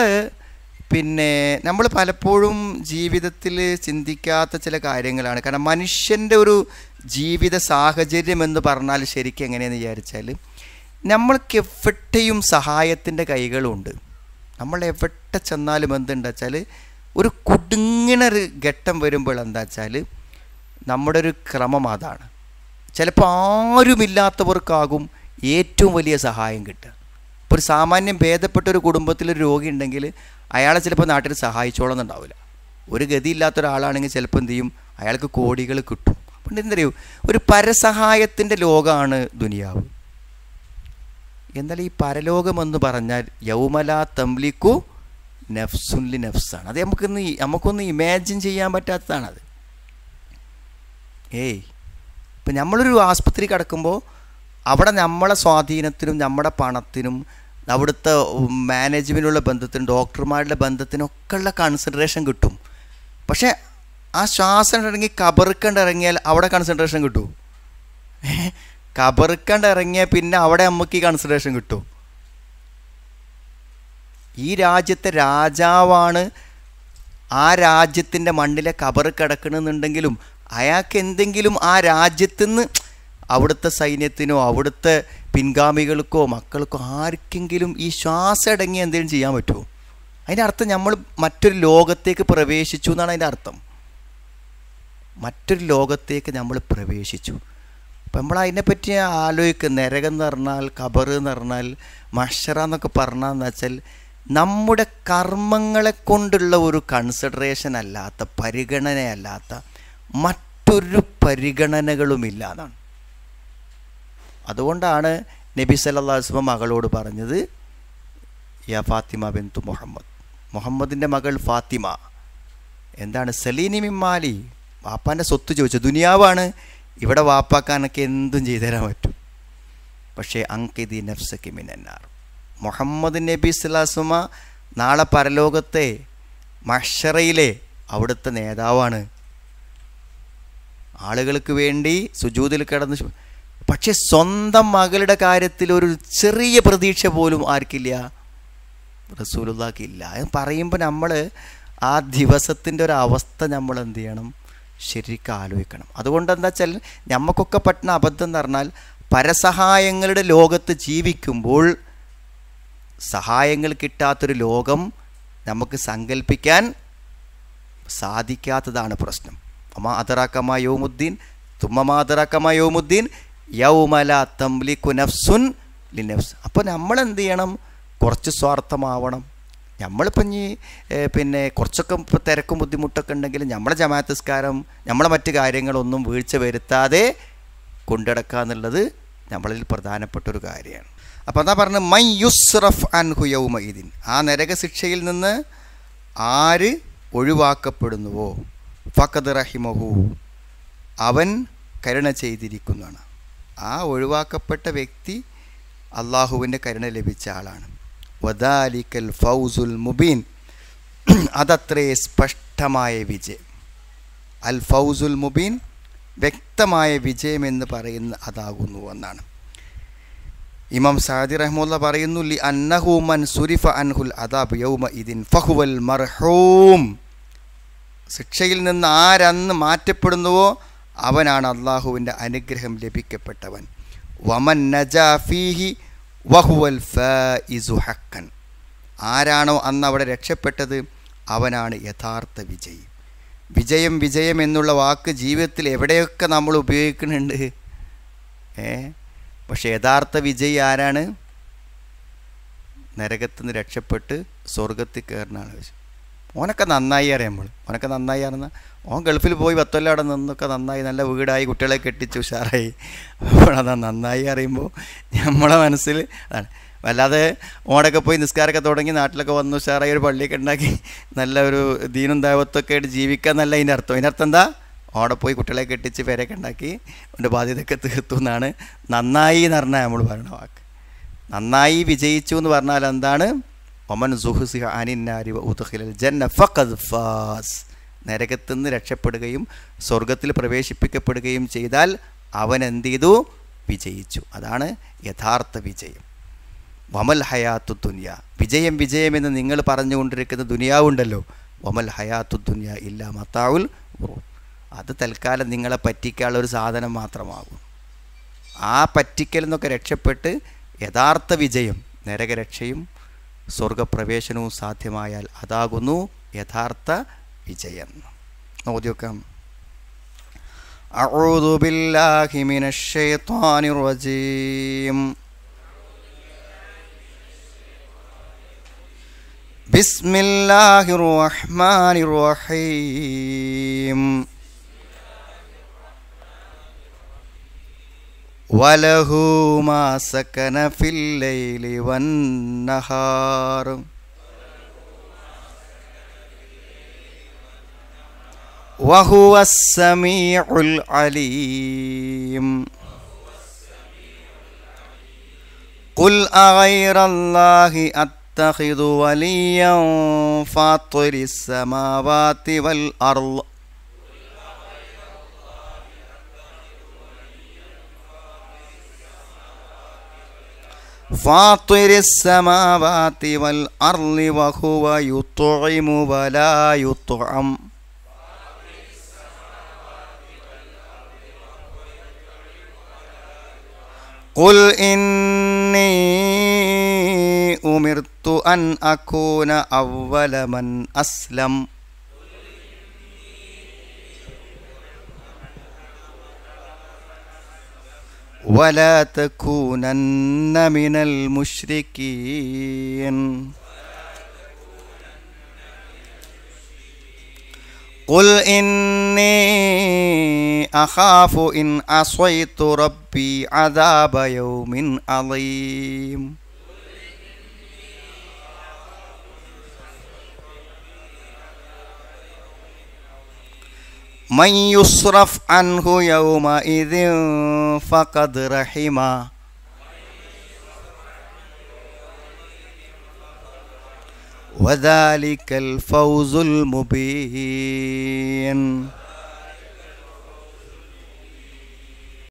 പിന്നെ നമ്മൾ പലപ്പോഴും ജീവിതത്തിൽ ചിന്തിക്കാത്ത ചില കാര്യങ്ങളാണ് കാരണം മനുഷ്യൻ്റെ ഒരു ജീവിത സാഹചര്യം എന്ന് പറഞ്ഞാൽ ശരിക്കും എങ്ങനെയെന്ന് വിചാരിച്ചാൽ നമ്മൾക്ക് എവിടെയും സഹായത്തിൻ്റെ കൈകളുണ്ട് നമ്മൾ എവിടെ ചെന്നാലും എന്തുണ്ടാ വെച്ചാൽ ഒരു കുടുങ്ങണൊരു ഘട്ടം വരുമ്പോൾ എന്താ വെച്ചാൽ നമ്മുടെ ഒരു ക്രമം അതാണ് ചിലപ്പോൾ ആരുമില്ലാത്തവർക്കാകും ഏറ്റവും വലിയ സഹായം കിട്ടുക ഇപ്പോൾ ഒരു സാമാന്യം ഭേദപ്പെട്ട ഒരു കുടുംബത്തിലൊരു രോഗി ഉണ്ടെങ്കിൽ അയാളെ ചിലപ്പോൾ നാട്ടിൽ സഹായിച്ചോളന്നുണ്ടാവില്ല ഒരു ഗതിയില്ലാത്ത ഒരാളാണെങ്കിൽ ചിലപ്പോൾ എന്ത് ചെയ്യും അയാൾക്ക് കോടികൾ കിട്ടും അപ്പം എന്തറിയോ ഒരു പരസഹായത്തിൻ്റെ ലോകമാണ് ദുനിയാവ് എന്നാൽ ഈ പരലോകമെന്ന് പറഞ്ഞാൽ യൗമല തംലിക്കു നഫ്സുല്ലി നഫ്സാണ് അത് നമുക്കൊന്ന് നമുക്കൊന്ന് ഇമാജിൻ ചെയ്യാൻ പറ്റാത്തതാണത് ഏയ് ഇപ്പം നമ്മളൊരു ആസ്പത്രി കിടക്കുമ്പോൾ അവിടെ നമ്മളെ സ്വാധീനത്തിനും നമ്മുടെ പണത്തിനും അവിടുത്തെ മാനേജ്മെൻറ്റുള്ള ബന്ധത്തിനും ഡോക്ടർമാരുടെ ബന്ധത്തിനും ഉള്ള കൺസിഡറേഷൻ കിട്ടും പക്ഷേ ആ ശ്വാസം ഇറങ്ങി കബറുക്കണ്ട് അവിടെ കൺസെൻട്രേഷൻ കിട്ടുമോ കബറുക്കണ്ട് ഇറങ്ങിയാൽ പിന്നെ അവിടെ നമുക്ക് ഈ കൺസിഡറേഷൻ കിട്ടും ഈ രാജ്യത്തെ രാജാവാണ് ആ രാജ്യത്തിൻ്റെ മണ്ണിലെ കബറ് കിടക്കണമെന്നുണ്ടെങ്കിലും അയാൾക്ക് എന്തെങ്കിലും ആ നിന്ന് അവിടുത്തെ സൈന്യത്തിനോ അവിടുത്തെ പിൻഗാമികൾക്കോ മക്കൾക്കോ ആർക്കെങ്കിലും ഈ ശ്വാസം അടങ്ങി എന്തെങ്കിലും ചെയ്യാൻ പറ്റുമോ അതിൻ്റെ അർത്ഥം നമ്മൾ മറ്റൊരു ലോകത്തേക്ക് പ്രവേശിച്ചു എന്നാണ് അതിൻ്റെ അർത്ഥം മറ്റൊരു ലോകത്തേക്ക് നമ്മൾ പ്രവേശിച്ചു അപ്പം നമ്മൾ അതിനെപ്പറ്റി ആലോചിക്കുക നരകം എന്ന് പറഞ്ഞാൽ കബർ എന്ന് പറഞ്ഞാൽ മഷറ എന്നൊക്കെ പറഞ്ഞാന്ന് വെച്ചാൽ നമ്മുടെ കർമ്മങ്ങളെ കൊണ്ടുള്ള ഒരു കൺസിഡറേഷൻ അല്ലാത്ത പരിഗണനയല്ലാത്ത മറ്റൊരു പരിഗണനകളുമില്ല എന്നാണ് അതുകൊണ്ടാണ് നബി സല്ലാസ്മ മകളോട് പറഞ്ഞത് യാ ഫാത്തിമ ബിന്തു മുഹമ്മദ് മുഹമ്മദിൻ്റെ മകൾ ഫാത്തിമ എന്താണ് സലീനി മിമ്മാലി ബാപ്പാൻ്റെ സ്വത്ത് ചോദിച്ചത് ദുനിയാവാണ് ഇവിടെ വാപ്പാക്കാനൊക്കെ എന്തും ചെയ്തു തരാൻ പറ്റും പക്ഷേ അങ്കിതി നഫ്സക്ക് മിനന്നാർ മുഹമ്മദ് നബി സ്വലാസുമ നാളെ പരലോകത്തെ മഷറയിലെ അവിടുത്തെ നേതാവാണ് ആളുകൾക്ക് വേണ്ടി സുജൂതിൽ കിടന്ന് പക്ഷെ സ്വന്തം മകളുടെ കാര്യത്തിൽ ഒരു ചെറിയ പ്രതീക്ഷ പോലും ആർക്കില്ല റസൂലുള്ളാക്കില്ല പറയുമ്പോൾ നമ്മൾ ആ ദിവസത്തിൻ്റെ ഒരു അവസ്ഥ നമ്മൾ എന്ത് ചെയ്യണം ശരിക്കും ആലോചിക്കണം അതുകൊണ്ട് എന്താ വെച്ചാൽ നമുക്കൊക്കെ പറ്റുന്ന അബദ്ധം എന്ന് പറഞ്ഞാൽ പരസഹായങ്ങളുടെ ലോകത്ത് ജീവിക്കുമ്പോൾ സഹായങ്ങൾ കിട്ടാത്തൊരു ലോകം നമുക്ക് സങ്കല്പിക്കാൻ സാധിക്കാത്തതാണ് പ്രശ്നം അമ്മ അതറാക്കമ്മ യോമുദ്ദീൻ തുമ്മമാ യോമുദ്ദീൻ യൗമല തംലി കുനഫ്സുൻ ലിനഫ്സ് അപ്പോൾ നമ്മൾ എന്ത് ചെയ്യണം കുറച്ച് സ്വാർത്ഥമാവണം നമ്മളിപ്പം ഇനി പിന്നെ കുറച്ചൊക്കെ തിരക്കും ബുദ്ധിമുട്ടൊക്കെ ഉണ്ടെങ്കിൽ നമ്മളെ ജമാഅത്തസ്കാരം നമ്മളെ മറ്റു കാര്യങ്ങളൊന്നും വീഴ്ച വരുത്താതെ കൊണ്ടുനടക്കുക എന്നുള്ളത് നമ്മളിൽ പ്രധാനപ്പെട്ട ഒരു കാര്യമാണ് അപ്പോൾ അതാ പറഞ്ഞത് മൈ യുസ്റഫ് അൻ ഹുയൗമീദിൻ ആ നരക ശിക്ഷയിൽ നിന്ന് ആര് ഒഴിവാക്കപ്പെടുന്നുവോ ഫഖദ് റഹിമഹു അവൻ കരുണ ചെയ്തിരിക്കുന്നതാണ് ആ ഒഴിവാക്കപ്പെട്ട വ്യക്തി അള്ളാഹുവിൻ്റെ കരുണ ലഭിച്ച ആളാണ് വദാലിക്കൽ ഫൗസുൽ മുബീൻ അതത്രേ സ്പഷ്ടമായ വിജയം അൽ ഫൗസുൽ മുബീൻ വ്യക്തമായ വിജയമെന്ന് പറയുന്ന അതാകുന്നു എന്നാണ് ഇമാം സാദി റഹ്മുല്ല പറയുന്നു ലി അന്നഹൂമൻ സുരിഫ അൻഹുൽ അദാബ് യൗമ ഇതിൻ ഫഹുവൽ മർഹൂം ശിക്ഷയിൽ നിന്ന് ആരന്ന് മാറ്റപ്പെടുന്നുവോ അവനാണ് അള്ളാഹുവിൻ്റെ അനുഗ്രഹം ലഭിക്കപ്പെട്ടവൻ വമൻ നജാഫീഹി വഹുവൽ ഫു ഹക്കൻ ആരാണോ അന്ന് അവിടെ രക്ഷപ്പെട്ടത് അവനാണ് യഥാർത്ഥ വിജയി വിജയം വിജയം എന്നുള്ള വാക്ക് ജീവിതത്തിൽ എവിടെയൊക്കെ നമ്മൾ ഉപയോഗിക്കുന്നുണ്ട് ഏ പക്ഷെ യഥാർത്ഥ വിജയി ആരാണ് നരകത്തിൽ നിന്ന് രക്ഷപ്പെട്ട് സ്വർഗത്തിൽ കയറുന്നതാണ് ആളാവശ്യം ഓനൊക്കെ നന്നായി അറിയാം നമ്മൾ ഓനൊക്കെ നന്നായി അറിയുന്ന ഓൻ ഗൾഫിൽ പോയി അവിടെ നിന്നൊക്കെ നന്നായി നല്ല വീടായി കുട്ടികളെ കെട്ടിച്ച് ഉഷാറായി അപ്പോഴതാ നന്നായി അറിയുമ്പോൾ നമ്മളെ മനസ്സിൽ അതാണ് വല്ലാതെ ഓടൊക്കെ പോയി നിസ്കാരമൊക്കെ തുടങ്ങി നാട്ടിലൊക്കെ വന്ന് ഉഷാറായി ഒരു പള്ളിയൊക്കെ ഉണ്ടാക്കി നല്ല ഒരു ദീനും ദൈവത്തൊക്കെ ആയിട്ട് ജീവിക്കുക എന്നല്ല അതിൻ്റെ അർത്ഥം അതിൻ്റെ അർത്ഥം എന്താ ഓടെ പോയി കുട്ടികളെ കെട്ടിച്ച് പേരൊക്കെ ഉണ്ടാക്കി അവൻ്റെ ബാധ്യതയൊക്കെ തീർത്തു എന്നാണ് നന്നായി എന്ന് പറഞ്ഞാൽ നമ്മൾ പറയുന്ന വാക്ക് നന്നായി വിജയിച്ചു എന്ന് പറഞ്ഞാൽ എന്താണ് ഒമൻ ജന്ന ഫാസ് നരകത്തു നിന്ന് രക്ഷപ്പെടുകയും സ്വർഗത്തിൽ പ്രവേശിപ്പിക്കപ്പെടുകയും ചെയ്താൽ അവൻ എന്ത് ചെയ്തു വിജയിച്ചു അതാണ് യഥാർത്ഥ വിജയം വമൽ ഹയാത്തു ദുനിയ വിജയം വിജയമെന്ന് നിങ്ങൾ പറഞ്ഞുകൊണ്ടിരിക്കുന്ന ദുനിയാവുണ്ടല്ലോ വമൽ ഹയാത്തു ദുനിയ ഇല്ല മത്താവുൽ അത് തൽക്കാലം നിങ്ങളെ പറ്റിക്കാനുള്ള ഒരു സാധനം മാത്രമാകും ആ പറ്റിക്കൽ എന്നൊക്കെ രക്ഷപ്പെട്ട് യഥാർത്ഥ വിജയം നരകരക്ഷയും സ്വർഗപ്രവേശനവും സാധ്യമായാൽ അതാകുന്നു യഥാർത്ഥ വിജയം നോക്കി നോക്കാം أعوذ بالله من الشيطان الرجيم بسم الله الرحمن الرحيم وله ما سكن في الليل والنهار وهو السميع العليم قل أغير الله أتخذ وليا فاطر السماوات والأرض فاطر السماوات والأرض وهو يطعم ولا يطعم قل إني أمرت أن أكون أول من أسلم ولا تكونن من المشركين قل إني أخاف إن عصيت ربي عذاب يوم عظيم من يصرف عنه يومئذ فقد رحمه وذلك الفوز المبين